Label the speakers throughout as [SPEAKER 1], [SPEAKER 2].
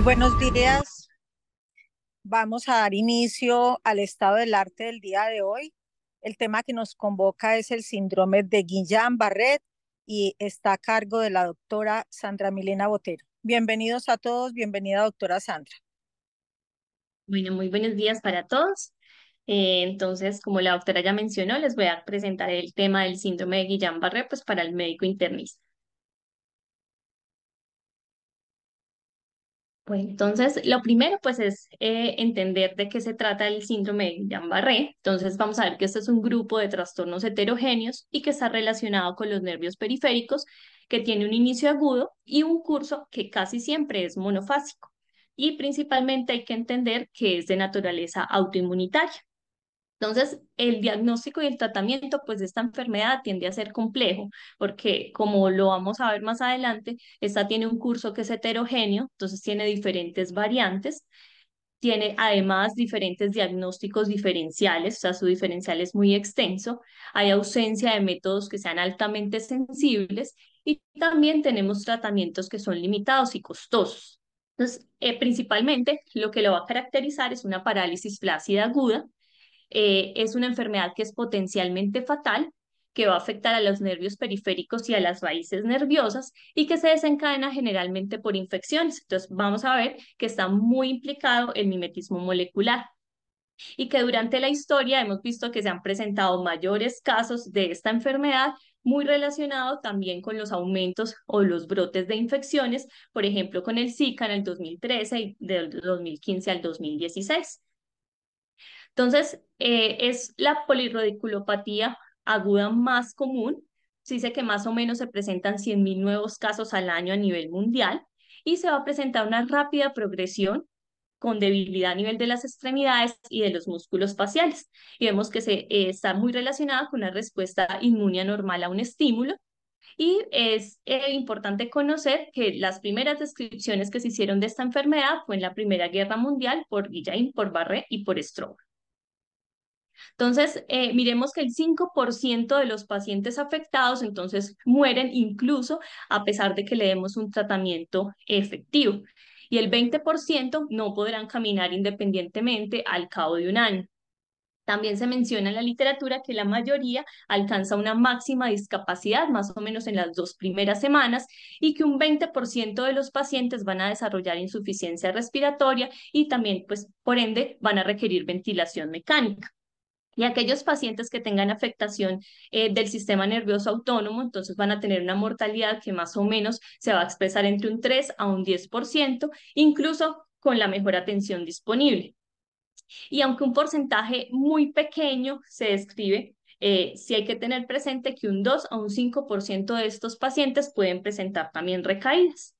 [SPEAKER 1] Muy buenos días. Vamos a dar inicio al estado del arte del día de hoy. El tema que nos convoca es el síndrome de Guillain-Barré y está a cargo de la doctora Sandra Milena Botero. Bienvenidos a todos,
[SPEAKER 2] bienvenida doctora Sandra. Bueno, muy buenos días para todos. Eh, entonces, como la doctora ya mencionó, les voy a presentar el tema del síndrome de Guillain-Barré pues para el médico internista. Bueno, entonces lo primero pues es eh, entender de qué se trata el síndrome de Guillain-Barré. Entonces vamos a ver que este es un grupo de trastornos heterogéneos y que está relacionado con los nervios periféricos, que tiene un inicio agudo y un curso que casi siempre es monofásico. Y principalmente hay que entender que es de naturaleza autoinmunitaria. Entonces, el diagnóstico y el tratamiento pues, de esta enfermedad tiende a ser complejo, porque como lo vamos a ver más adelante, esta tiene un curso que es heterogéneo, entonces tiene diferentes variantes, tiene además diferentes diagnósticos diferenciales, o sea, su diferencial es muy extenso, hay ausencia de métodos que sean altamente sensibles y también tenemos tratamientos que son limitados y costosos. Entonces, eh, principalmente lo que lo va a caracterizar es una parálisis flácida aguda, eh, es una enfermedad que es potencialmente fatal, que va a afectar a los nervios periféricos y a las raíces nerviosas y que se desencadena generalmente por infecciones. Entonces, vamos a ver que está muy implicado el mimetismo molecular y que durante la historia hemos visto que se han presentado mayores casos de esta enfermedad muy relacionado también con los aumentos o los brotes de infecciones, por ejemplo, con el Zika en el 2013 y del 2015 al 2016. Entonces, eh, es la polirrodiculopatía aguda más común. Se dice que más o menos se presentan 100.000 nuevos casos al año a nivel mundial y se va a presentar una rápida progresión con debilidad a nivel de las extremidades y de los músculos faciales. Y vemos que se, eh, está muy relacionada con una respuesta inmune normal a un estímulo. Y es eh, importante conocer que las primeras descripciones que se hicieron de esta enfermedad fue en la Primera Guerra Mundial por Guillain, por Barré y por Stroh. Entonces, eh, miremos que el 5% de los pacientes afectados entonces mueren incluso a pesar de que le demos un tratamiento efectivo. Y el 20% no podrán caminar independientemente al cabo de un año. También se menciona en la literatura que la mayoría alcanza una máxima discapacidad más o menos en las dos primeras semanas y que un 20% de los pacientes van a desarrollar insuficiencia respiratoria y también, pues, por ende, van a requerir ventilación mecánica. Y aquellos pacientes que tengan afectación eh, del sistema nervioso autónomo, entonces van a tener una mortalidad que más o menos se va a expresar entre un 3 a un 10%, incluso con la mejor atención disponible. Y aunque un porcentaje muy pequeño se describe, eh, sí hay que tener presente que un 2 a un 5% de estos pacientes pueden presentar también recaídas.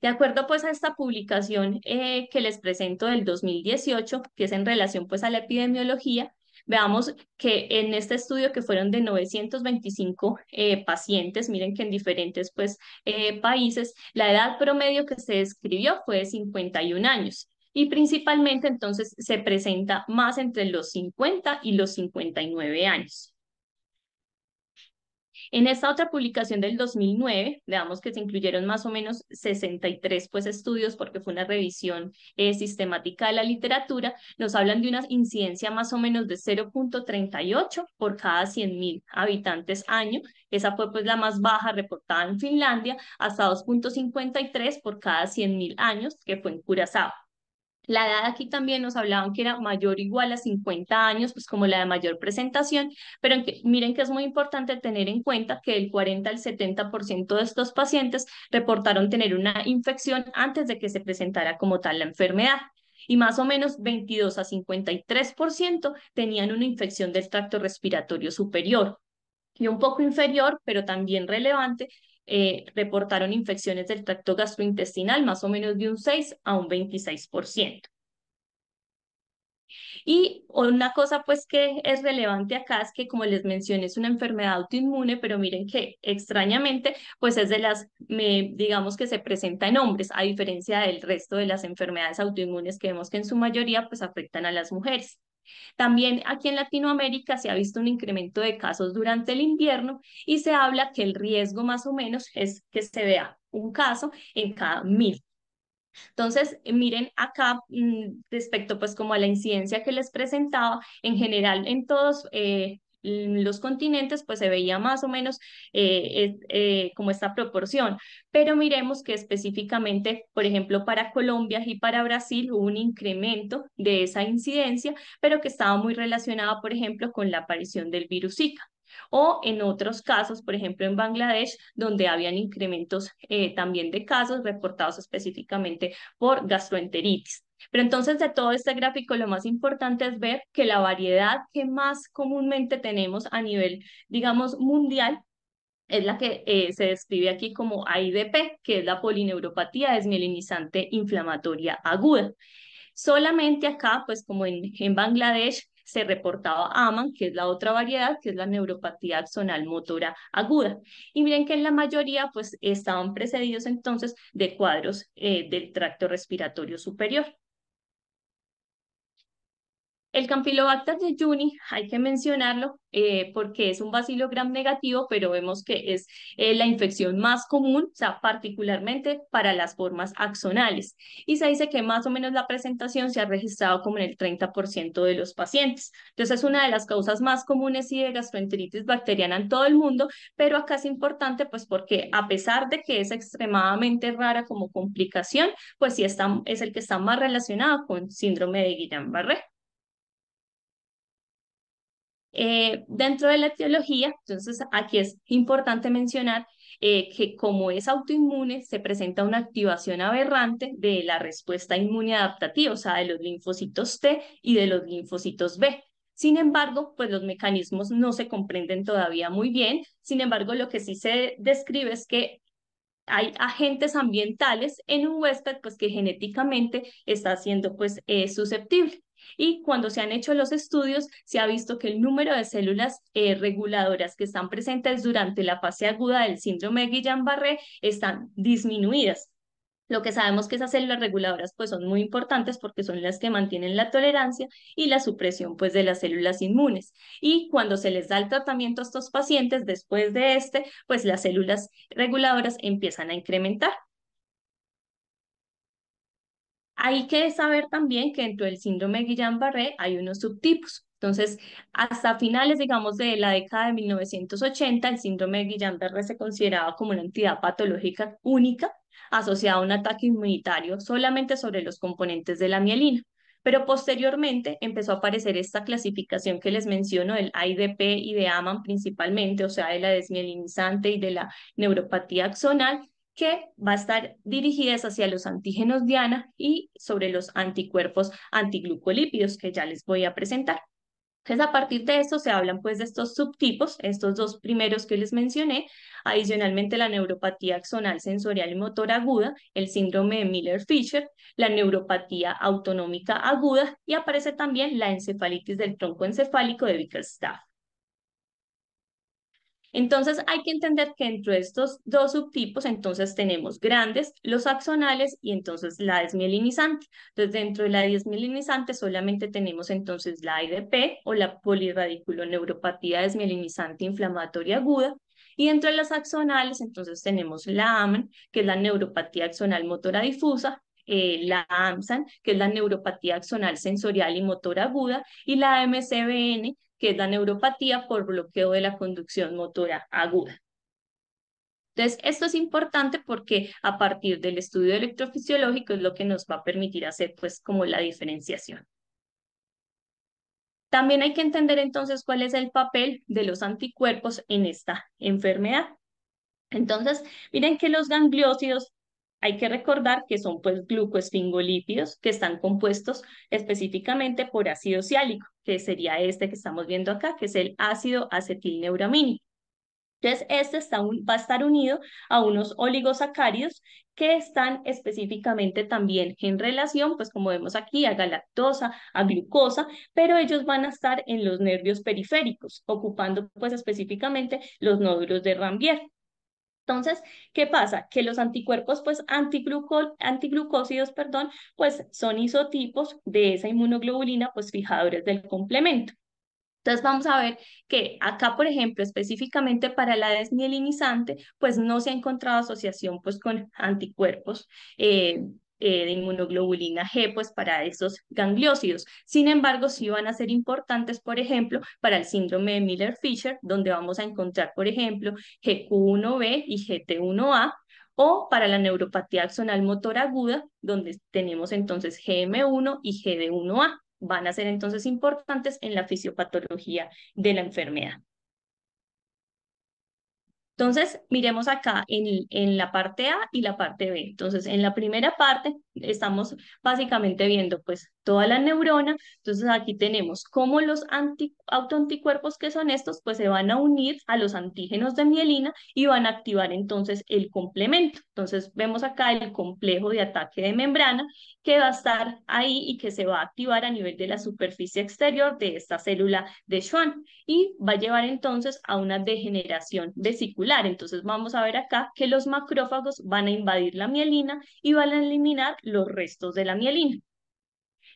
[SPEAKER 2] De acuerdo pues a esta publicación eh, que les presento del 2018, que es en relación pues a la epidemiología, Veamos que en este estudio que fueron de 925 eh, pacientes, miren que en diferentes pues, eh, países, la edad promedio que se describió fue de 51 años y principalmente entonces se presenta más entre los 50 y los 59 años. En esta otra publicación del 2009, veamos que se incluyeron más o menos 63 pues, estudios porque fue una revisión eh, sistemática de la literatura, nos hablan de una incidencia más o menos de 0.38 por cada 100.000 habitantes año. Esa fue pues, la más baja reportada en Finlandia, hasta 2.53 por cada 100.000 años, que fue en Curazao. La edad aquí también nos hablaban que era mayor o igual a 50 años, pues como la de mayor presentación, pero miren que es muy importante tener en cuenta que el 40 al 70% de estos pacientes reportaron tener una infección antes de que se presentara como tal la enfermedad y más o menos 22 a 53% tenían una infección del tracto respiratorio superior y un poco inferior, pero también relevante, eh, reportaron infecciones del tracto gastrointestinal, más o menos de un 6 a un 26%. Y una cosa pues que es relevante acá es que como les mencioné es una enfermedad autoinmune, pero miren que extrañamente pues es de las, digamos que se presenta en hombres, a diferencia del resto de las enfermedades autoinmunes que vemos que en su mayoría pues afectan a las mujeres. También aquí en Latinoamérica se ha visto un incremento de casos durante el invierno y se habla que el riesgo más o menos es que se vea un caso en cada mil. Entonces, eh, miren acá mm, respecto pues como a la incidencia que les presentaba, en general en todos eh, los continentes, pues se veía más o menos eh, eh, como esta proporción. Pero miremos que específicamente, por ejemplo, para Colombia y para Brasil hubo un incremento de esa incidencia, pero que estaba muy relacionada, por ejemplo, con la aparición del virus Zika o en otros casos, por ejemplo en Bangladesh, donde habían incrementos eh, también de casos reportados específicamente por gastroenteritis. Pero entonces de todo este gráfico lo más importante es ver que la variedad que más comúnmente tenemos a nivel, digamos, mundial es la que eh, se describe aquí como AIDP, que es la polineuropatía desmielinizante inflamatoria aguda. Solamente acá, pues como en, Bangladesh, se reportaba AMAN, que es la otra variedad, que es la neuropatía axonal motora aguda. Y miren que en la mayoría pues estaban precedidos entonces de cuadros eh, del tracto respiratorio superior. El Campylobacter jejuni, hay que mencionarlo eh, porque es un bacilo gram negativo, pero vemos que es eh, la infección más común, o sea, particularmente para las formas axonales. Y se dice que más o menos la presentación se ha registrado como en el 30% de los pacientes. Entonces, es una de las causas más comunes y de gastroenteritis bacteriana en todo el mundo, pero acá es importante, pues, porque a pesar de que es extremadamente rara como complicación, pues sí está, es el que está más relacionado con síndrome de Guillain-Barré. Eh, dentro de la etiología, entonces aquí es importante mencionar eh, que como es autoinmune, se presenta una activación aberrante de la respuesta inmune adaptativa, o sea, de los linfocitos T y de los linfocitos B. Sin embargo, pues los mecanismos no se comprenden todavía muy bien. Sin embargo, lo que sí se describe es que hay agentes ambientales en un huésped pues que genéticamente está siendo pues eh, susceptible y cuando se han hecho los estudios se ha visto que el número de células eh, reguladoras que están presentes durante la fase aguda del síndrome de Guillain-Barré están disminuidas. Lo que sabemos que esas células reguladoras pues son muy importantes porque son las que mantienen la tolerancia y la supresión pues de las células inmunes. Y cuando se les da el tratamiento a estos pacientes después de este, pues las células reguladoras empiezan a incrementar. Hay que saber también que dentro del síndrome de Guillain-Barré hay unos subtipos. Entonces, hasta finales, digamos, de la década de 1980, el síndrome de Guillain-Barré se consideraba como una entidad patológica única asociada a un ataque inmunitario solamente sobre los componentes de la mielina. Pero posteriormente empezó a aparecer esta clasificación que les menciono del IDP y de AMAN principalmente, o sea, de la desmielinizante y de la neuropatía axonal, que va a estar dirigidas hacia los antígenos diana y sobre los anticuerpos antiglucolípidos que ya les voy a presentar. Entonces, a partir de esto se hablan pues de estos subtipos, estos dos primeros que les mencioné, adicionalmente la neuropatía axonal sensorial y motor aguda, el síndrome de Miller-Fisher, la neuropatía autonómica aguda y aparece también la encefalitis del tronco encefálico de Bickerstaff. Entonces hay que entender que entre estos dos subtipos, entonces tenemos grandes, los axonales y entonces la desmielinizante. Entonces dentro de la desmielinizante solamente tenemos entonces la IDP o la polirradiculoneuropatía desmielinizante inflamatoria aguda. Y dentro de las axonales entonces tenemos la AMN, que es la neuropatía axonal motora difusa, eh, la AMSAN, que es la neuropatía axonal sensorial y motora aguda, y la MCBN, que es la neuropatía por bloqueo de la conducción motora aguda. Entonces, esto es importante porque a partir del estudio electrofisiológico es lo que nos va a permitir hacer pues como la diferenciación. También hay que entender entonces cuál es el papel de los anticuerpos en esta enfermedad. Entonces, miren que los gangliócidos hay que recordar que son pues glucosfingolípidos que están compuestos específicamente por ácido ciálico que sería este que estamos viendo acá, que es el ácido acetilneuramínico. Entonces, este va a estar unido a unos oligosacáridos que están específicamente también en relación, pues como vemos aquí, a galactosa, a glucosa, pero ellos van a estar en los nervios periféricos, ocupando pues específicamente los nódulos de Rambier. Entonces, ¿qué pasa? Que los anticuerpos, pues, antiglucósidos, perdón, pues son isotipos de esa inmunoglobulina, pues fijadores del complemento. Entonces vamos a ver que acá, por ejemplo, específicamente para la desmielinizante, pues no se ha encontrado asociación pues con anticuerpos eh, eh, de inmunoglobulina G, pues para esos gangliósidos. Sin embargo, sí van a ser importantes, por ejemplo, para el síndrome de Miller-Fisher, donde vamos a encontrar, por ejemplo, GQ1B y GT1A, o para la neuropatía axonal motor aguda, donde tenemos entonces GM1 y GD1A. Van a ser entonces importantes en la fisiopatología de la enfermedad. Entonces, miremos acá en, en, la parte A y la parte B. Entonces, en la primera parte estamos básicamente viendo pues toda la neurona. Entonces, aquí tenemos cómo los autoanticuerpos que son estos, pues se van a unir a los antígenos de mielina y van a activar entonces el complemento. Entonces, vemos acá el complejo de ataque de membrana que va a estar ahí y que se va a activar a nivel de la superficie exterior de esta célula de Schwann y va a llevar entonces a una degeneración vesicular entonces vamos a ver acá que los macrófagos van a invadir la mielina y van a eliminar los restos de la mielina.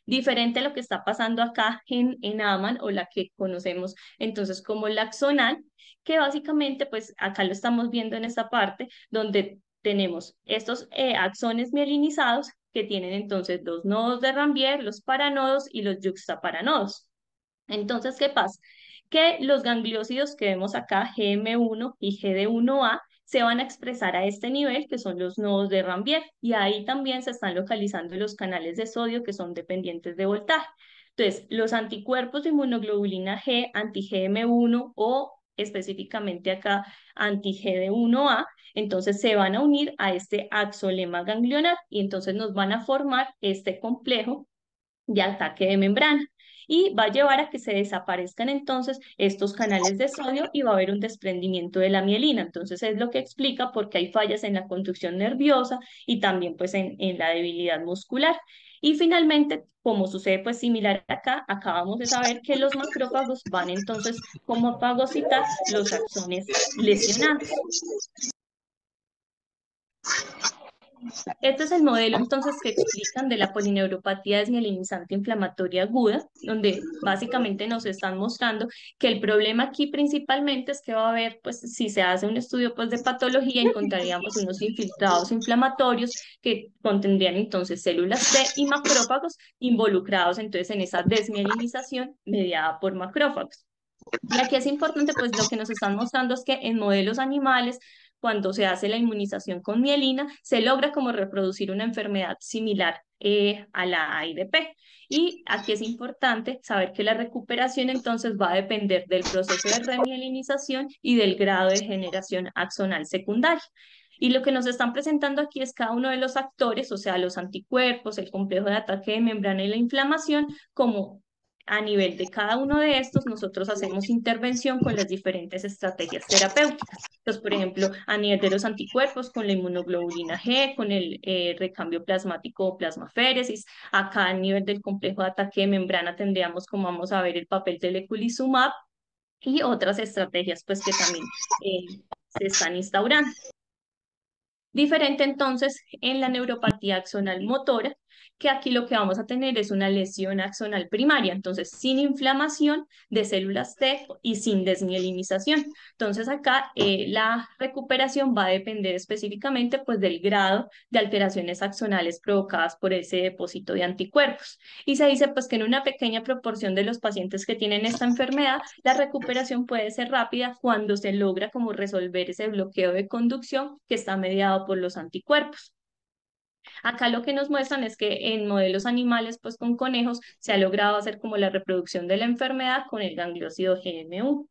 [SPEAKER 2] Diferente a lo que está pasando acá en, en AMAN o la que conocemos entonces como la axonal que básicamente pues acá lo estamos viendo en esta parte donde tenemos estos eh, axones mielinizados que tienen entonces dos nodos de Rambier, los paranodos y los juxtaparanodos. Entonces, ¿qué pasa? que los gangliócidos que vemos acá, GM1 y GD1A, se van a expresar a este nivel, que son los nodos de Rambier, y ahí también se están localizando los canales de sodio que son dependientes de voltaje. Entonces, los anticuerpos de inmunoglobulina G, anti-GM1 o específicamente acá anti-GD1A, entonces se van a unir a este axolema ganglionar y entonces nos van a formar este complejo de ataque de membrana y va a llevar a que se desaparezcan entonces estos canales de sodio y va a haber un desprendimiento de la mielina. Entonces es lo que explica por qué hay fallas en la conducción nerviosa y también pues en, en la debilidad muscular. Y finalmente, como sucede pues similar acá, acabamos de saber que los macrófagos van entonces como a los axones lesionados. Este es el modelo entonces que explican de la polineuropatía desmielinizante inflamatoria aguda, donde básicamente nos están mostrando que el problema aquí principalmente es que va a haber, pues si se hace un estudio pues, de patología, encontraríamos unos infiltrados inflamatorios que contendrían entonces células T y macrófagos involucrados entonces en esa desmielinización mediada por macrófagos. Y aquí es importante, pues lo que nos están mostrando es que en modelos animales cuando se hace la inmunización con mielina, se logra como reproducir una enfermedad similar eh, a la AIDP. Y aquí es importante saber que la recuperación entonces va a depender del proceso de remielinización y del grado de generación axonal secundaria. Y lo que nos están presentando aquí es cada uno de los actores, o sea, los anticuerpos, el complejo de ataque de membrana y la inflamación, como a nivel de cada uno de estos, nosotros hacemos intervención con las diferentes estrategias terapéuticas. Entonces, por ejemplo, a nivel de los anticuerpos, con la inmunoglobulina G, con el eh, recambio plasmático o plasmaféresis. Acá a nivel del complejo de ataque de membrana tendríamos, como vamos a ver, el papel del eculizumab y otras estrategias pues que también eh, se están instaurando. Diferente entonces en la neuropatía axonal motora, que aquí lo que vamos a tener es una lesión axonal primaria, entonces sin inflamación de células T y sin desmielinización. Entonces acá eh, la recuperación va a depender específicamente pues del grado de alteraciones axonales provocadas por ese depósito de anticuerpos. Y se dice pues que en una pequeña proporción de los pacientes que tienen esta enfermedad, la recuperación puede ser rápida cuando se logra como resolver ese bloqueo de conducción que está mediado por los anticuerpos. Acá lo que nos muestran es que en modelos animales, pues con conejos, se ha logrado hacer como la reproducción de la enfermedad con el gangliócido GMU.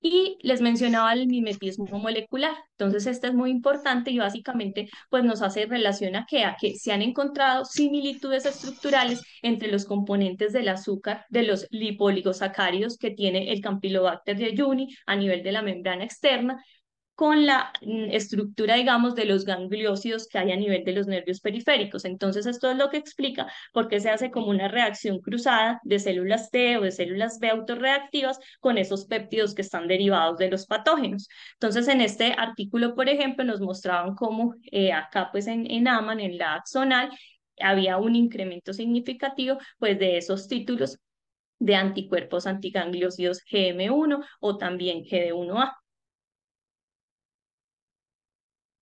[SPEAKER 2] Y les mencionaba el mimetismo molecular. Entonces, este es muy importante y básicamente pues, nos hace relación a que, que se han encontrado similitudes estructurales entre los componentes del azúcar de los lipoligosacáridos que tiene el Campylobacter Juni a nivel de la membrana externa con la mm, estructura, digamos, de los gangliócidos que hay a nivel de los nervios periféricos. Entonces, esto es lo que explica por qué se hace como una reacción cruzada de células T o de células B autorreactivas con esos péptidos que están derivados de los patógenos. Entonces, en este artículo, por ejemplo, nos mostraban cómo eh, acá, pues en, AMAN, en la axonal, había un incremento significativo, pues, de esos títulos de anticuerpos antigangliócidos GM1 o también GD1A.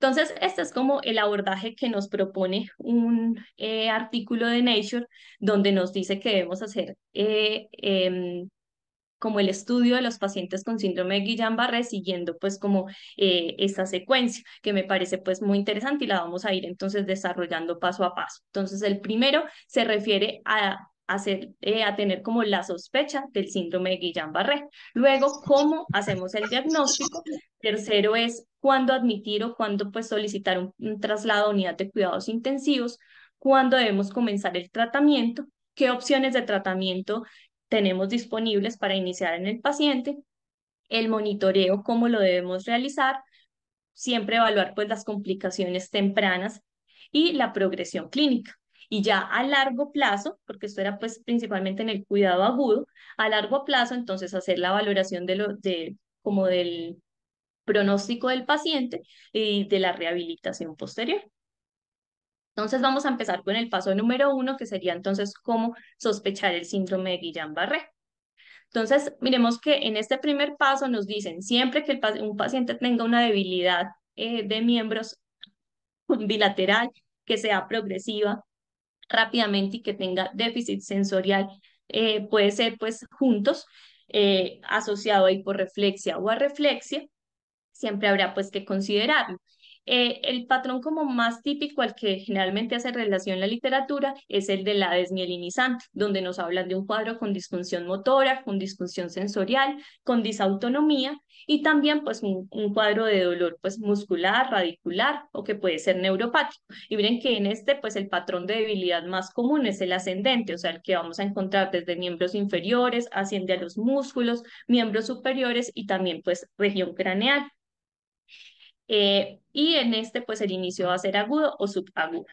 [SPEAKER 2] Entonces, este es como el abordaje que nos propone un eh, artículo de Nature donde nos dice que debemos hacer eh, em, como el estudio de los pacientes con síndrome de Guillain-Barré siguiendo pues como eh, esta secuencia que me parece pues muy interesante y la vamos a ir entonces desarrollando paso a paso. Entonces, el primero se refiere a hacer, eh, a tener como la sospecha del síndrome de Guillain-Barré. Luego, cómo hacemos el diagnóstico. Tercero es cuándo admitir o cuándo pues, solicitar un, traslado a unidad de cuidados intensivos, cuándo debemos comenzar el tratamiento, qué opciones de tratamiento tenemos disponibles para iniciar en el paciente, el monitoreo, cómo lo debemos realizar, siempre evaluar pues las complicaciones tempranas y la progresión clínica. Y ya a largo plazo, porque esto era pues principalmente en el cuidado agudo, a largo plazo entonces hacer la valoración de lo, de, como del pronóstico del paciente y de la rehabilitación posterior. Entonces vamos a empezar con el paso número uno, que sería entonces cómo sospechar el síndrome de Guillain-Barré. Entonces, miremos que en este primer paso nos dicen, siempre que un paciente tenga una debilidad eh, de miembros bilateral que sea progresiva, rápidamente y que tenga déficit sensorial, eh, puede ser pues juntos, eh, asociado a hiporreflexia o a reflexia, siempre habrá pues que considerarlo. Eh, el patrón como más típico al que generalmente hace relación la literatura es el de la desmielinizante, donde nos hablan de un cuadro con disfunción motora, con disfunción sensorial, con disautonomía y también pues un, un cuadro de dolor pues muscular, radicular o que puede ser neuropático. Y miren que en este pues el patrón de debilidad más común es el ascendente, o sea, el que vamos a encontrar desde miembros inferiores, asciende a los músculos, miembros superiores y también pues región craneal. Eh, y en este pues el inicio va a ser agudo o subagudo.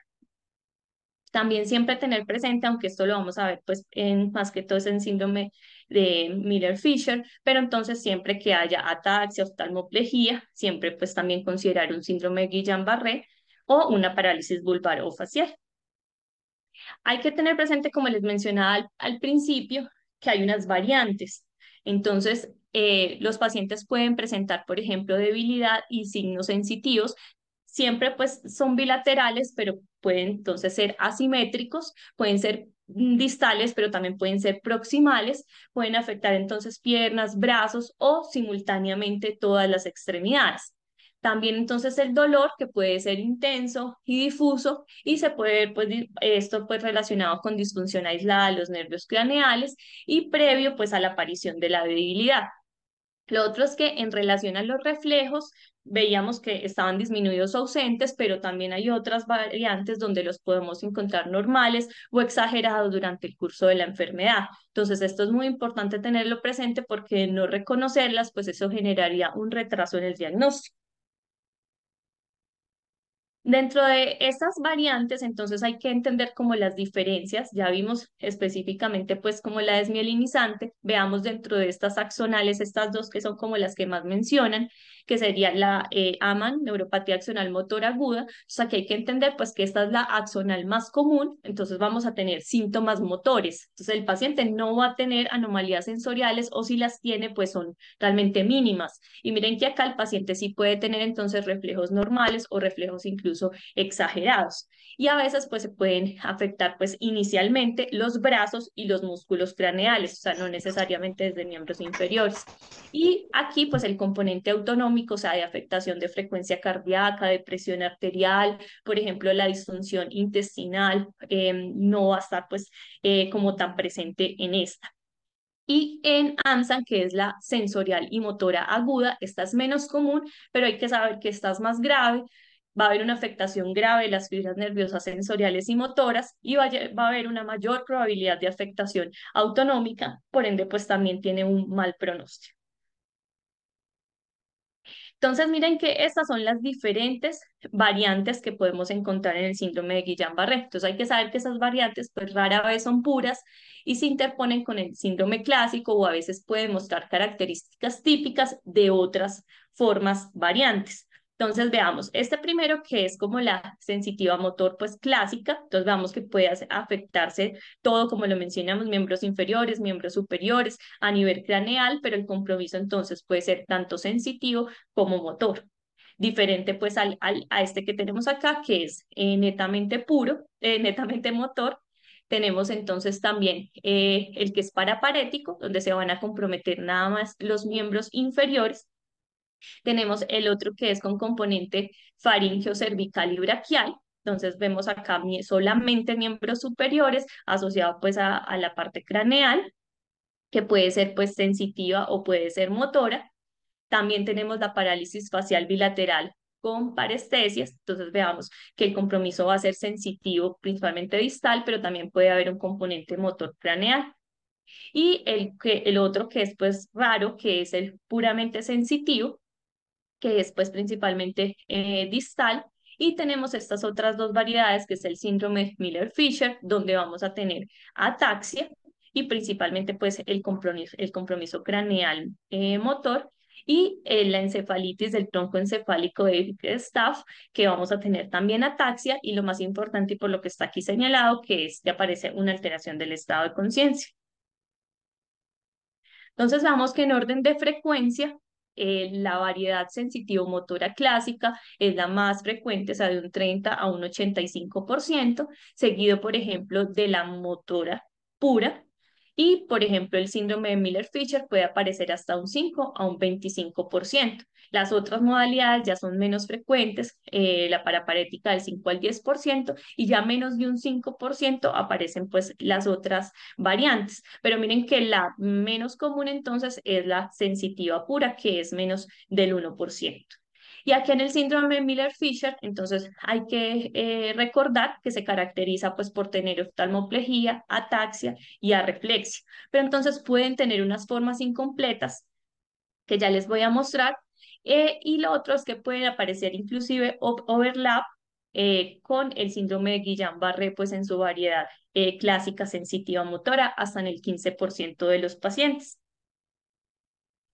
[SPEAKER 2] También siempre tener presente, aunque esto lo vamos a ver pues en, más que todo es en síndrome de Miller-Fisher, pero entonces siempre que haya ataxia, oftalmoplejía, siempre pues también considerar un síndrome de Guillain-Barré o una parálisis vulvar o facial. Hay que tener presente, como les mencionaba al principio, que hay unas variantes. Entonces, eh, los pacientes pueden presentar, por ejemplo, debilidad y signos sensitivos. Siempre pues son bilaterales, pero pueden entonces ser asimétricos, pueden ser mm, distales, pero también pueden ser proximales, pueden afectar entonces piernas, brazos o simultáneamente todas las extremidades. También entonces el dolor que puede ser intenso y difuso y se puede ver pues, esto pues relacionado con disfunción aislada de los nervios craneales y previo pues a la aparición de la debilidad. Lo otro es que en relación a los reflejos, veíamos que estaban disminuidos o ausentes, pero también hay otras variantes donde los podemos encontrar normales o exagerados durante el curso de la enfermedad. Entonces, esto es muy importante tenerlo presente porque no reconocerlas, pues eso generaría un retraso en el diagnóstico. Dentro de estas variantes, entonces hay que entender como las diferencias, ya vimos específicamente pues como la desmielinizante, veamos dentro de estas axonales, estas dos que son como las que más mencionan, que sería la eh, AMAN, neuropatía axonal motor aguda. o sea que hay que entender pues que esta es la axonal más común, entonces vamos a tener síntomas motores. Entonces el paciente no va a tener anomalías sensoriales o si las tiene pues son realmente mínimas. Y miren que acá el paciente sí puede tener entonces reflejos normales o reflejos incluso exagerados. Y a veces pues se pueden afectar pues inicialmente los brazos y los músculos craneales, o sea, no necesariamente desde miembros inferiores. Y aquí pues el componente autonómico o sea, de afectación de frecuencia cardíaca, de presión arterial, por ejemplo, la disfunción intestinal, eh, no va a estar pues eh, como tan presente en esta. Y en AMSAN, que es la sensorial y motora aguda, esta es menos común, pero hay que saber que esta es más grave, va a haber una afectación grave de las fibras nerviosas sensoriales y motoras y va a, haber una mayor probabilidad de afectación autonómica, por ende pues también tiene un mal pronóstico. Entonces, miren que estas son las diferentes variantes que podemos encontrar en el síndrome de Guillain-Barré. Entonces, hay que saber que esas variantes, pues rara vez son puras y se interponen con el síndrome clásico o a veces pueden mostrar características típicas de otras formas variantes. Entonces veamos, este primero que es como la sensitiva motor pues clásica, entonces veamos que puede afectarse todo como lo mencionamos, miembros inferiores, miembros superiores, a nivel craneal, pero el compromiso entonces puede ser tanto sensitivo como motor. Diferente pues al, al a este que tenemos acá que es eh, netamente puro, eh, netamente motor, tenemos entonces también eh, el que es paraparético, donde se van a comprometer nada más los miembros inferiores, tenemos el otro que es con componente faringeo cervical y braquial. Entonces vemos acá solamente miembros superiores asociados pues a, a la parte craneal, que puede ser pues sensitiva o puede ser motora. También tenemos la parálisis facial bilateral con parestesias, entonces veamos que el compromiso va a ser sensitivo, principalmente distal, pero también puede haber un componente motor craneal. Y el, que, el otro que es pues raro, que es el puramente sensitivo, que es pues principalmente eh, distal, y tenemos estas otras dos variedades, que es el síndrome Miller-Fisher, donde vamos a tener ataxia y principalmente pues el compromiso, el compromiso craneal eh, motor y eh, la encefalitis del tronco encefálico de Staff, que vamos a tener también ataxia y lo más importante y por lo que está aquí señalado, que es que aparece una alteración del estado de conciencia. Entonces vamos que en orden de frecuencia eh, la variedad sensitivo-motora clásica es la más frecuente, es de un 30 a un 85%, seguido, por ejemplo, de la motora pura, y, por ejemplo, el síndrome de Miller-Fisher puede aparecer hasta un 5 a un 25%. Las otras modalidades ya son menos frecuentes, eh, la paraparética del 5 al 10% y ya menos de un 5% aparecen pues las otras variantes. Pero miren que la menos común entonces es la sensitiva pura, que es menos del 1%. Y aquí en el síndrome de Miller-Fisher, entonces hay que eh, recordar que se caracteriza pues por tener oftalmoplejía, ataxia y arreflexia. Pero entonces pueden tener unas formas incompletas que ya les voy a mostrar. Eh, y lo otro es que pueden aparecer inclusive overlap eh, con el síndrome de Guillain-Barré, pues en su variedad clásica sensitiva motora, hasta en el 15% de los pacientes.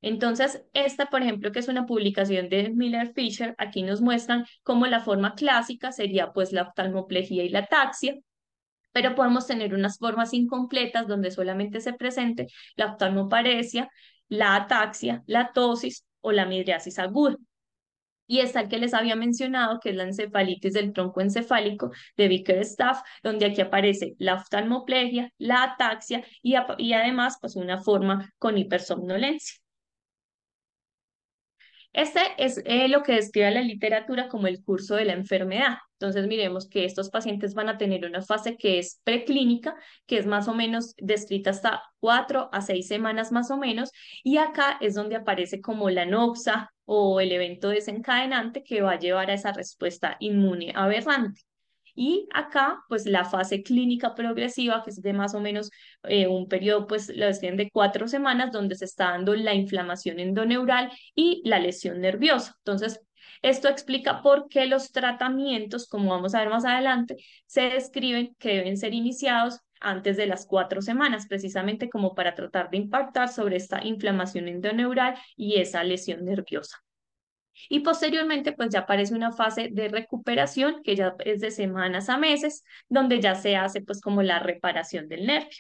[SPEAKER 2] Entonces, esta, por ejemplo, que es una publicación de Miller Fisher, aquí nos muestran cómo la forma clásica sería pues la oftalmoplejía y la ataxia, pero podemos tener unas formas incompletas donde solamente se presente la oftalmoparesia, la ataxia, la tosis o la midriasis aguda. Y está el que les había mencionado, que es la encefalitis del tronco encefálico de Vickers-Staff, donde aquí aparece la oftalmoplegia, la ataxia y, y además pues una forma con hipersomnolencia. Este es eh, lo que describe la literatura como el curso de la enfermedad. Entonces, miremos que estos pacientes van a tener una fase que es preclínica, que es más o menos descrita hasta cuatro a seis semanas más o menos, y acá es donde aparece como la noxa o el evento desencadenante que va a llevar a esa respuesta inmune aberrante. Y acá, pues la fase clínica progresiva, que es de más o menos eh, un periodo, pues lo decían de cuatro semanas, donde se está dando la inflamación endoneural y la lesión nerviosa. Entonces, esto explica por qué los tratamientos, como vamos a ver más adelante, se describen que deben ser iniciados antes de las cuatro semanas, precisamente como para tratar de impactar sobre esta inflamación endoneural y esa lesión nerviosa. Y posteriormente, pues ya aparece una fase de recuperación que ya es de semanas a meses, donde ya se hace pues como la reparación del nervio.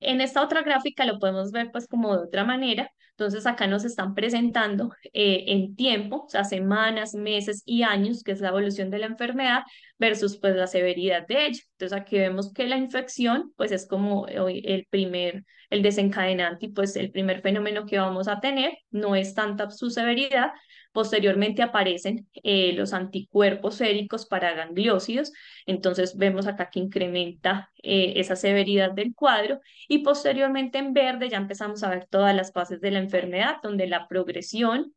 [SPEAKER 2] En esta otra gráfica lo podemos ver pues como de otra manera. Entonces acá nos están presentando en eh, tiempo, o sea, semanas, meses y años, que es la evolución de la enfermedad versus pues la severidad de ella. Entonces aquí vemos que la infección pues es como el primer, el desencadenante y pues el primer fenómeno que vamos a tener. No es tanta su severidad, Posteriormente aparecen eh, los anticuerpos séricos para gangliósidos, entonces vemos acá que incrementa eh, esa severidad del cuadro y posteriormente en verde ya empezamos a ver todas las fases de la enfermedad donde la progresión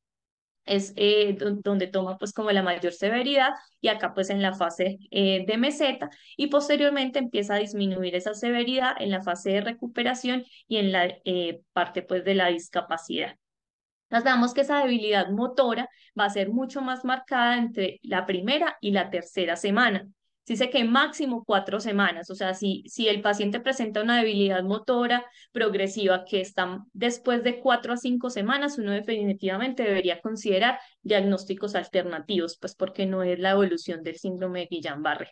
[SPEAKER 2] es eh, donde toma pues como la mayor severidad y acá pues en la fase de meseta y posteriormente empieza a disminuir esa severidad en la fase de recuperación y en la parte pues de la discapacidad. Nos damos que esa debilidad motora va a ser mucho más marcada entre la primera y la tercera semana. Se dice que máximo cuatro semanas, o sea, si, si el paciente presenta una debilidad motora progresiva que está después de cuatro a cinco semanas, uno definitivamente debería considerar diagnósticos alternativos, pues porque no es la evolución del síndrome de Guillain-Barré.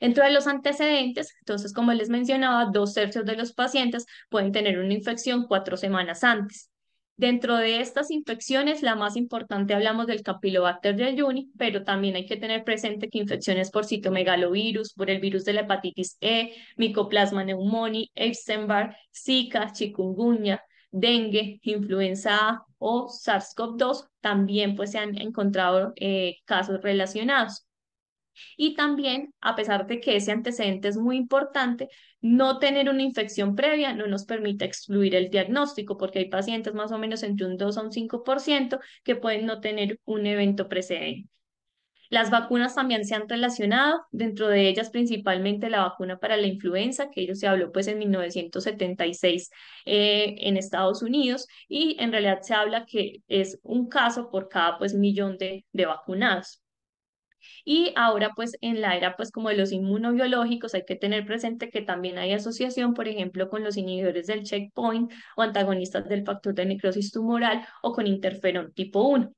[SPEAKER 2] Dentro de los antecedentes, entonces, como les mencionaba, dos tercios de los pacientes pueden tener una infección cuatro semanas antes. Dentro de estas infecciones, la más importante hablamos del Capilobacter jejuni, pero también hay que tener presente que infecciones por citomegalovirus, por el virus de la hepatitis E, micoplasma neumoni, Epstein-Barr, Zika, chikungunya, dengue, influenza A o SARS-CoV-2, también pues se han encontrado eh, casos relacionados. Y también, a pesar de que ese antecedente es muy importante, no tener una infección previa no nos permite excluir el diagnóstico, porque hay pacientes más o menos entre un 2 a un 5% que pueden no tener un evento precedente. Las vacunas también se han relacionado, dentro de ellas principalmente la vacuna para la influenza, que ello se habló pues en 1976 eh, en Estados Unidos, y en realidad se habla que es un caso por cada pues millón de, de vacunados. Y ahora pues en la era pues como de los inmunobiológicos hay que tener presente que también hay asociación, por ejemplo, con los inhibidores del checkpoint o antagonistas del factor de necrosis tumoral o con interferón tipo 1.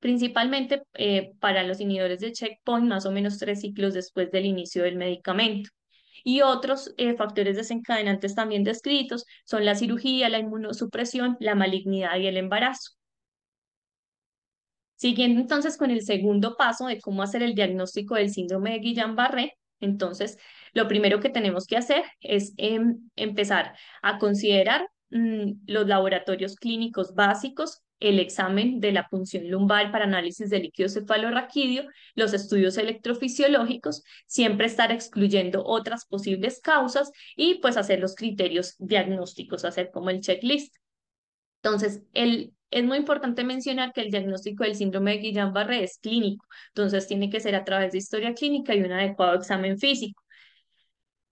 [SPEAKER 2] Principalmente eh, para los inhibidores de checkpoint, más o menos tres ciclos después del inicio del medicamento y otros eh, factores desencadenantes también descritos son la cirugía, la inmunosupresión, la malignidad y el embarazo. Siguiendo entonces con el segundo paso de cómo hacer el diagnóstico del síndrome de Guillain-Barré, entonces lo primero que tenemos que hacer es em, empezar a considerar mm, los laboratorios clínicos básicos el examen de la punción lumbar para análisis de líquido cefalorraquídeo, los estudios electrofisiológicos, siempre estar excluyendo otras posibles causas y pues hacer los criterios diagnósticos, hacer como el checklist. Entonces, el es muy importante mencionar que el diagnóstico del síndrome de Guillain-Barré es clínico, entonces tiene que ser a través de historia clínica y un adecuado examen físico.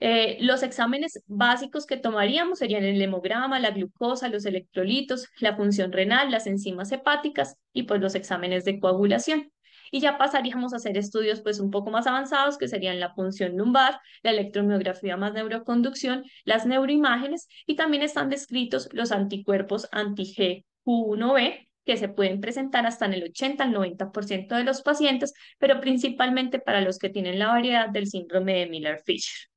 [SPEAKER 2] Eh, los exámenes básicos que tomaríamos serían el hemograma, la glucosa, los electrolitos, la función renal, las enzimas hepáticas y pues los exámenes de coagulación. Y ya pasaríamos a hacer estudios pues un poco más avanzados que serían la función lumbar, la electromiografía más neuroconducción, las neuroimágenes y también están descritos los anticuerpos anti-G Q1B, que se pueden presentar hasta en el 80 al 90% de los pacientes, pero principalmente para los que tienen la variedad del síndrome de Miller-Fisher.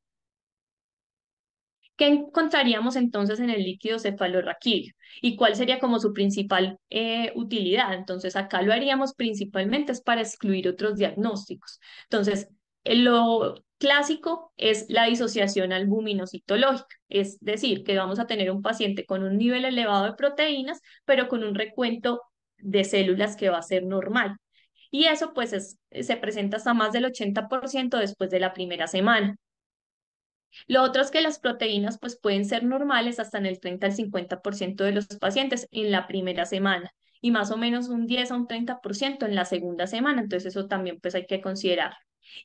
[SPEAKER 2] ¿Qué encontraríamos entonces en el líquido cefalorraquídeo? ¿Y cuál sería como su principal eh, utilidad? Entonces, acá lo haríamos principalmente es para excluir otros diagnósticos. Entonces, eh, lo clásico es la disociación albuminocitológica, es decir, que vamos a tener un paciente con un nivel elevado de proteínas, pero con un recuento de células que va a ser normal. Y eso pues se presenta hasta más del 80% después de la primera semana. Lo otro es que las proteínas pues pueden ser normales hasta en el 30 al 50% de los pacientes en la primera semana y más o menos un 10 a un 30% en la segunda semana, entonces eso también pues hay que considerar.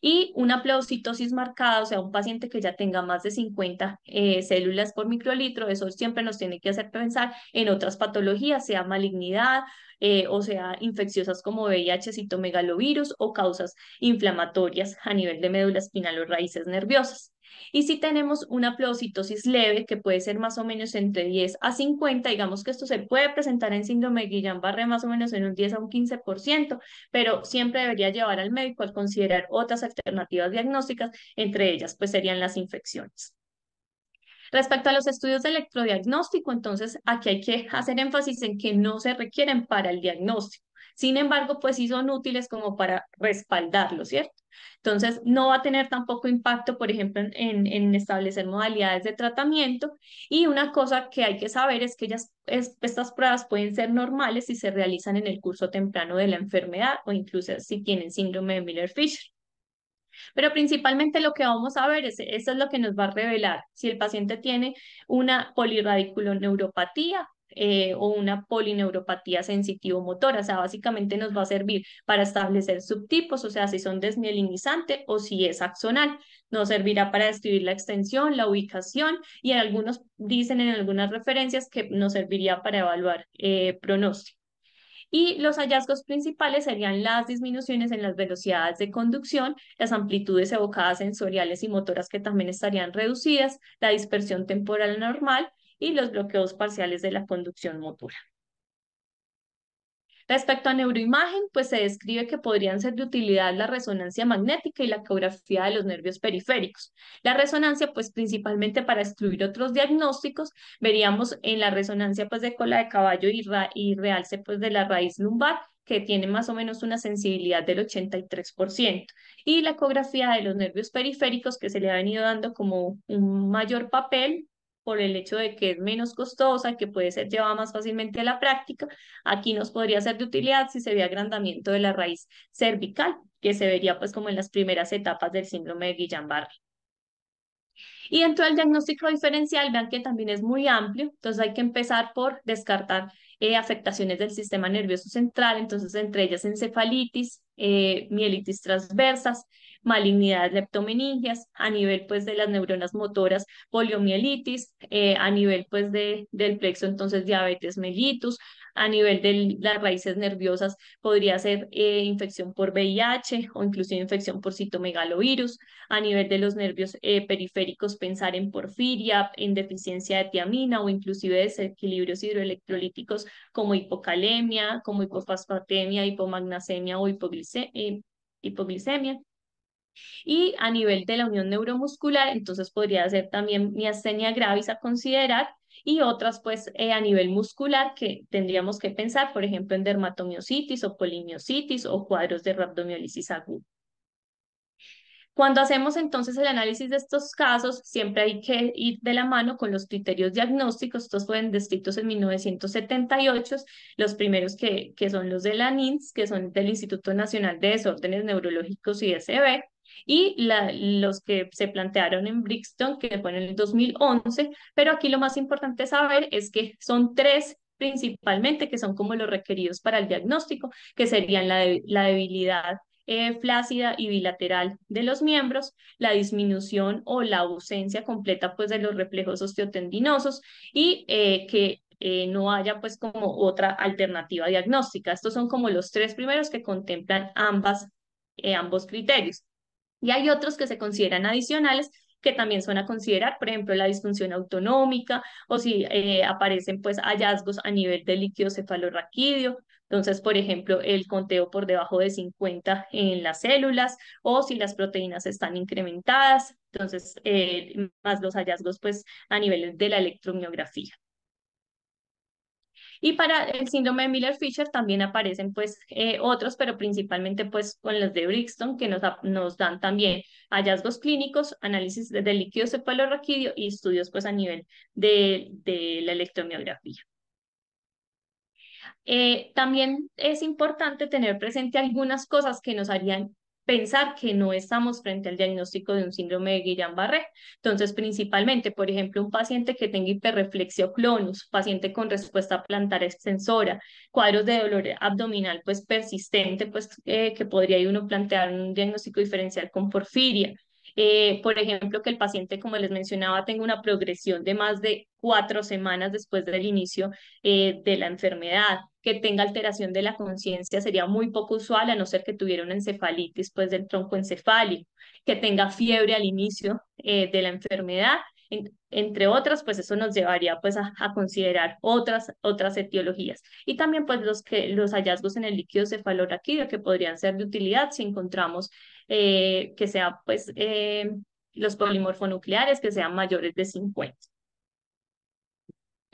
[SPEAKER 2] Y una pleocitosis marcada, o sea, un paciente que ya tenga más de 50 eh, células por microlitro, eso siempre nos tiene que hacer pensar en otras patologías, sea malignidad eh, o sea infecciosas como VIH, citomegalovirus o causas inflamatorias a nivel de médula espinal o raíces nerviosas. Y si tenemos una pleocitosis leve, que puede ser más o menos entre 10 a 50, digamos que esto se puede presentar en síndrome de Guillain-Barré más o menos en un 10 a un 15%, pero siempre debería llevar al médico al considerar otras alternativas diagnósticas, entre ellas pues serían las infecciones. Respecto a los estudios de electrodiagnóstico, entonces aquí hay que hacer énfasis en que no se requieren para el diagnóstico. Sin embargo, pues sí son útiles como para respaldarlo, ¿cierto? Entonces, no va a tener tampoco impacto, por ejemplo, en, establecer modalidades de tratamiento. Y una cosa que hay que saber es que estas pruebas pueden ser normales si se realizan en el curso temprano de la enfermedad o incluso si tienen síndrome de Miller-Fisher. Pero principalmente lo que vamos a ver es, eso es lo que nos va a revelar si el paciente tiene una polirradiculoneuropatía eh, o una polineuropatía sensitivo-motora. O sea, básicamente nos va a servir para establecer subtipos, o sea, si son desmielinizante o si es axonal. Nos servirá para describir la extensión, la ubicación y en algunos dicen en algunas referencias que nos serviría para evaluar eh, pronóstico. Y los hallazgos principales serían las disminuciones en las velocidades de conducción, las amplitudes evocadas sensoriales y motoras que también estarían reducidas, la dispersión temporal normal y los bloqueos parciales de la conducción motora. Respecto a neuroimagen, pues se describe que podrían ser de utilidad la resonancia magnética y la ecografía de los nervios periféricos. La resonancia, pues principalmente para excluir otros diagnósticos, veríamos en la resonancia pues de cola de caballo y, realce pues de la raíz lumbar, que tiene más o menos una sensibilidad del 83%, y la ecografía de los nervios periféricos, que se le ha venido dando como un mayor papel por el hecho de que es menos costosa, que puede ser llevada más fácilmente a la práctica, aquí nos podría ser de utilidad si se ve agrandamiento de la raíz cervical, que se vería pues como en las primeras etapas del síndrome de Guillain-Barré. Y dentro del diagnóstico diferencial, vean que también es muy amplio, entonces hay que empezar por descartar eh, afectaciones del sistema nervioso central, entonces entre ellas encefalitis, eh, mielitis transversas, malignidades leptomeningias, a nivel pues de las neuronas motoras, poliomielitis, eh, a nivel pues de, del plexo entonces diabetes mellitus, a nivel de las raíces nerviosas podría ser eh, infección por VIH o incluso infección por citomegalovirus, a nivel de los nervios eh, periféricos pensar en porfiria, en deficiencia de tiamina o inclusive desequilibrios hidroelectrolíticos como hipocalemia, como hipofosfatemia, hipomagnasemia o hipoglicemia. Eh, y a nivel de la unión neuromuscular, entonces podría ser también miastenia gravis a considerar y otras pues eh, a nivel muscular que tendríamos que pensar, por ejemplo, en dermatomiositis o polimiositis o cuadros de rhabdomiolisis aguda. Cuando hacemos entonces el análisis de estos casos, siempre hay que ir de la mano con los criterios diagnósticos. Estos fueron descritos en 1978, los primeros que, que son los de la NINS, que son del Instituto Nacional de Desórdenes Neurológicos y SB, y los que se plantearon en Brixton, que fue en el 2011, pero aquí lo más importante saber es que son tres principalmente que son como los requeridos para el diagnóstico, que serían la, la debilidad eh, flácida y bilateral de los miembros, la disminución o la ausencia completa pues de los reflejos osteotendinosos y eh, que eh, no haya pues como otra alternativa diagnóstica. Estos son como los tres primeros que contemplan ambas, ambos criterios. Y hay otros que se consideran adicionales que también son a considerar, por ejemplo, la disfunción autonómica o si eh, aparecen pues hallazgos a nivel del líquido cefalorraquídeo, entonces, por ejemplo, el conteo por debajo de 50 en las células o si las proteínas están incrementadas, entonces, eh, más los hallazgos pues a nivel de la electromiografía. Y para el síndrome de Miller-Fisher también aparecen pues eh, otros, pero principalmente pues con los de Brixton que nos, nos dan también hallazgos clínicos, análisis de, de líquido cefalorraquídeo y estudios pues a nivel de, la electromiografía. Eh, también es importante tener presente algunas cosas que nos harían pensar que no estamos frente al diagnóstico de un síndrome de Guillain-Barré. Entonces, principalmente, por ejemplo, un paciente que tenga hiperreflexio clonus, paciente con respuesta plantar extensora, cuadros de dolor abdominal pues persistente, pues eh, que podría uno plantear un diagnóstico diferencial con porfiria. Eh, por ejemplo, que el paciente, como les mencionaba, tenga una progresión de más de cuatro semanas después del inicio eh, de la enfermedad que tenga alteración de la conciencia sería muy poco usual, a no ser que tuviera una encefalitis pues, del tronco encefálico, que tenga fiebre al inicio eh, de la enfermedad, entre otras, pues eso nos llevaría pues, a, considerar otras, otras etiologías. Y también pues, los, que, los hallazgos en el líquido cefalorraquídeo que podrían ser de utilidad si encontramos eh, que sea pues, eh, los polimorfonucleares que sean mayores de 50.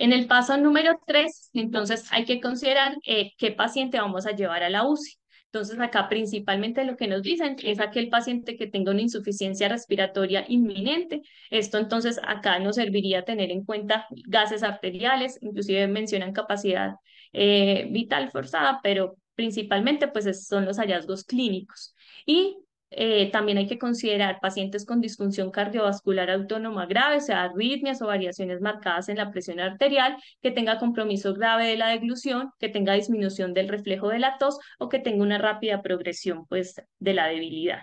[SPEAKER 2] En el paso número 3, entonces hay que considerar eh, qué paciente vamos a llevar a la UCI. Entonces acá principalmente lo que nos dicen es aquel paciente que tenga una insuficiencia respiratoria inminente. Esto entonces acá nos serviría tener en cuenta gases arteriales, inclusive mencionan capacidad eh, vital forzada, pero principalmente pues son los hallazgos clínicos. Y eh, también hay que considerar pacientes con disfunción cardiovascular autónoma grave, o sea, arritmias o variaciones marcadas en la presión arterial, que tenga compromiso grave de la deglución, que tenga disminución del reflejo de la tos o que tenga una rápida progresión pues, de la debilidad.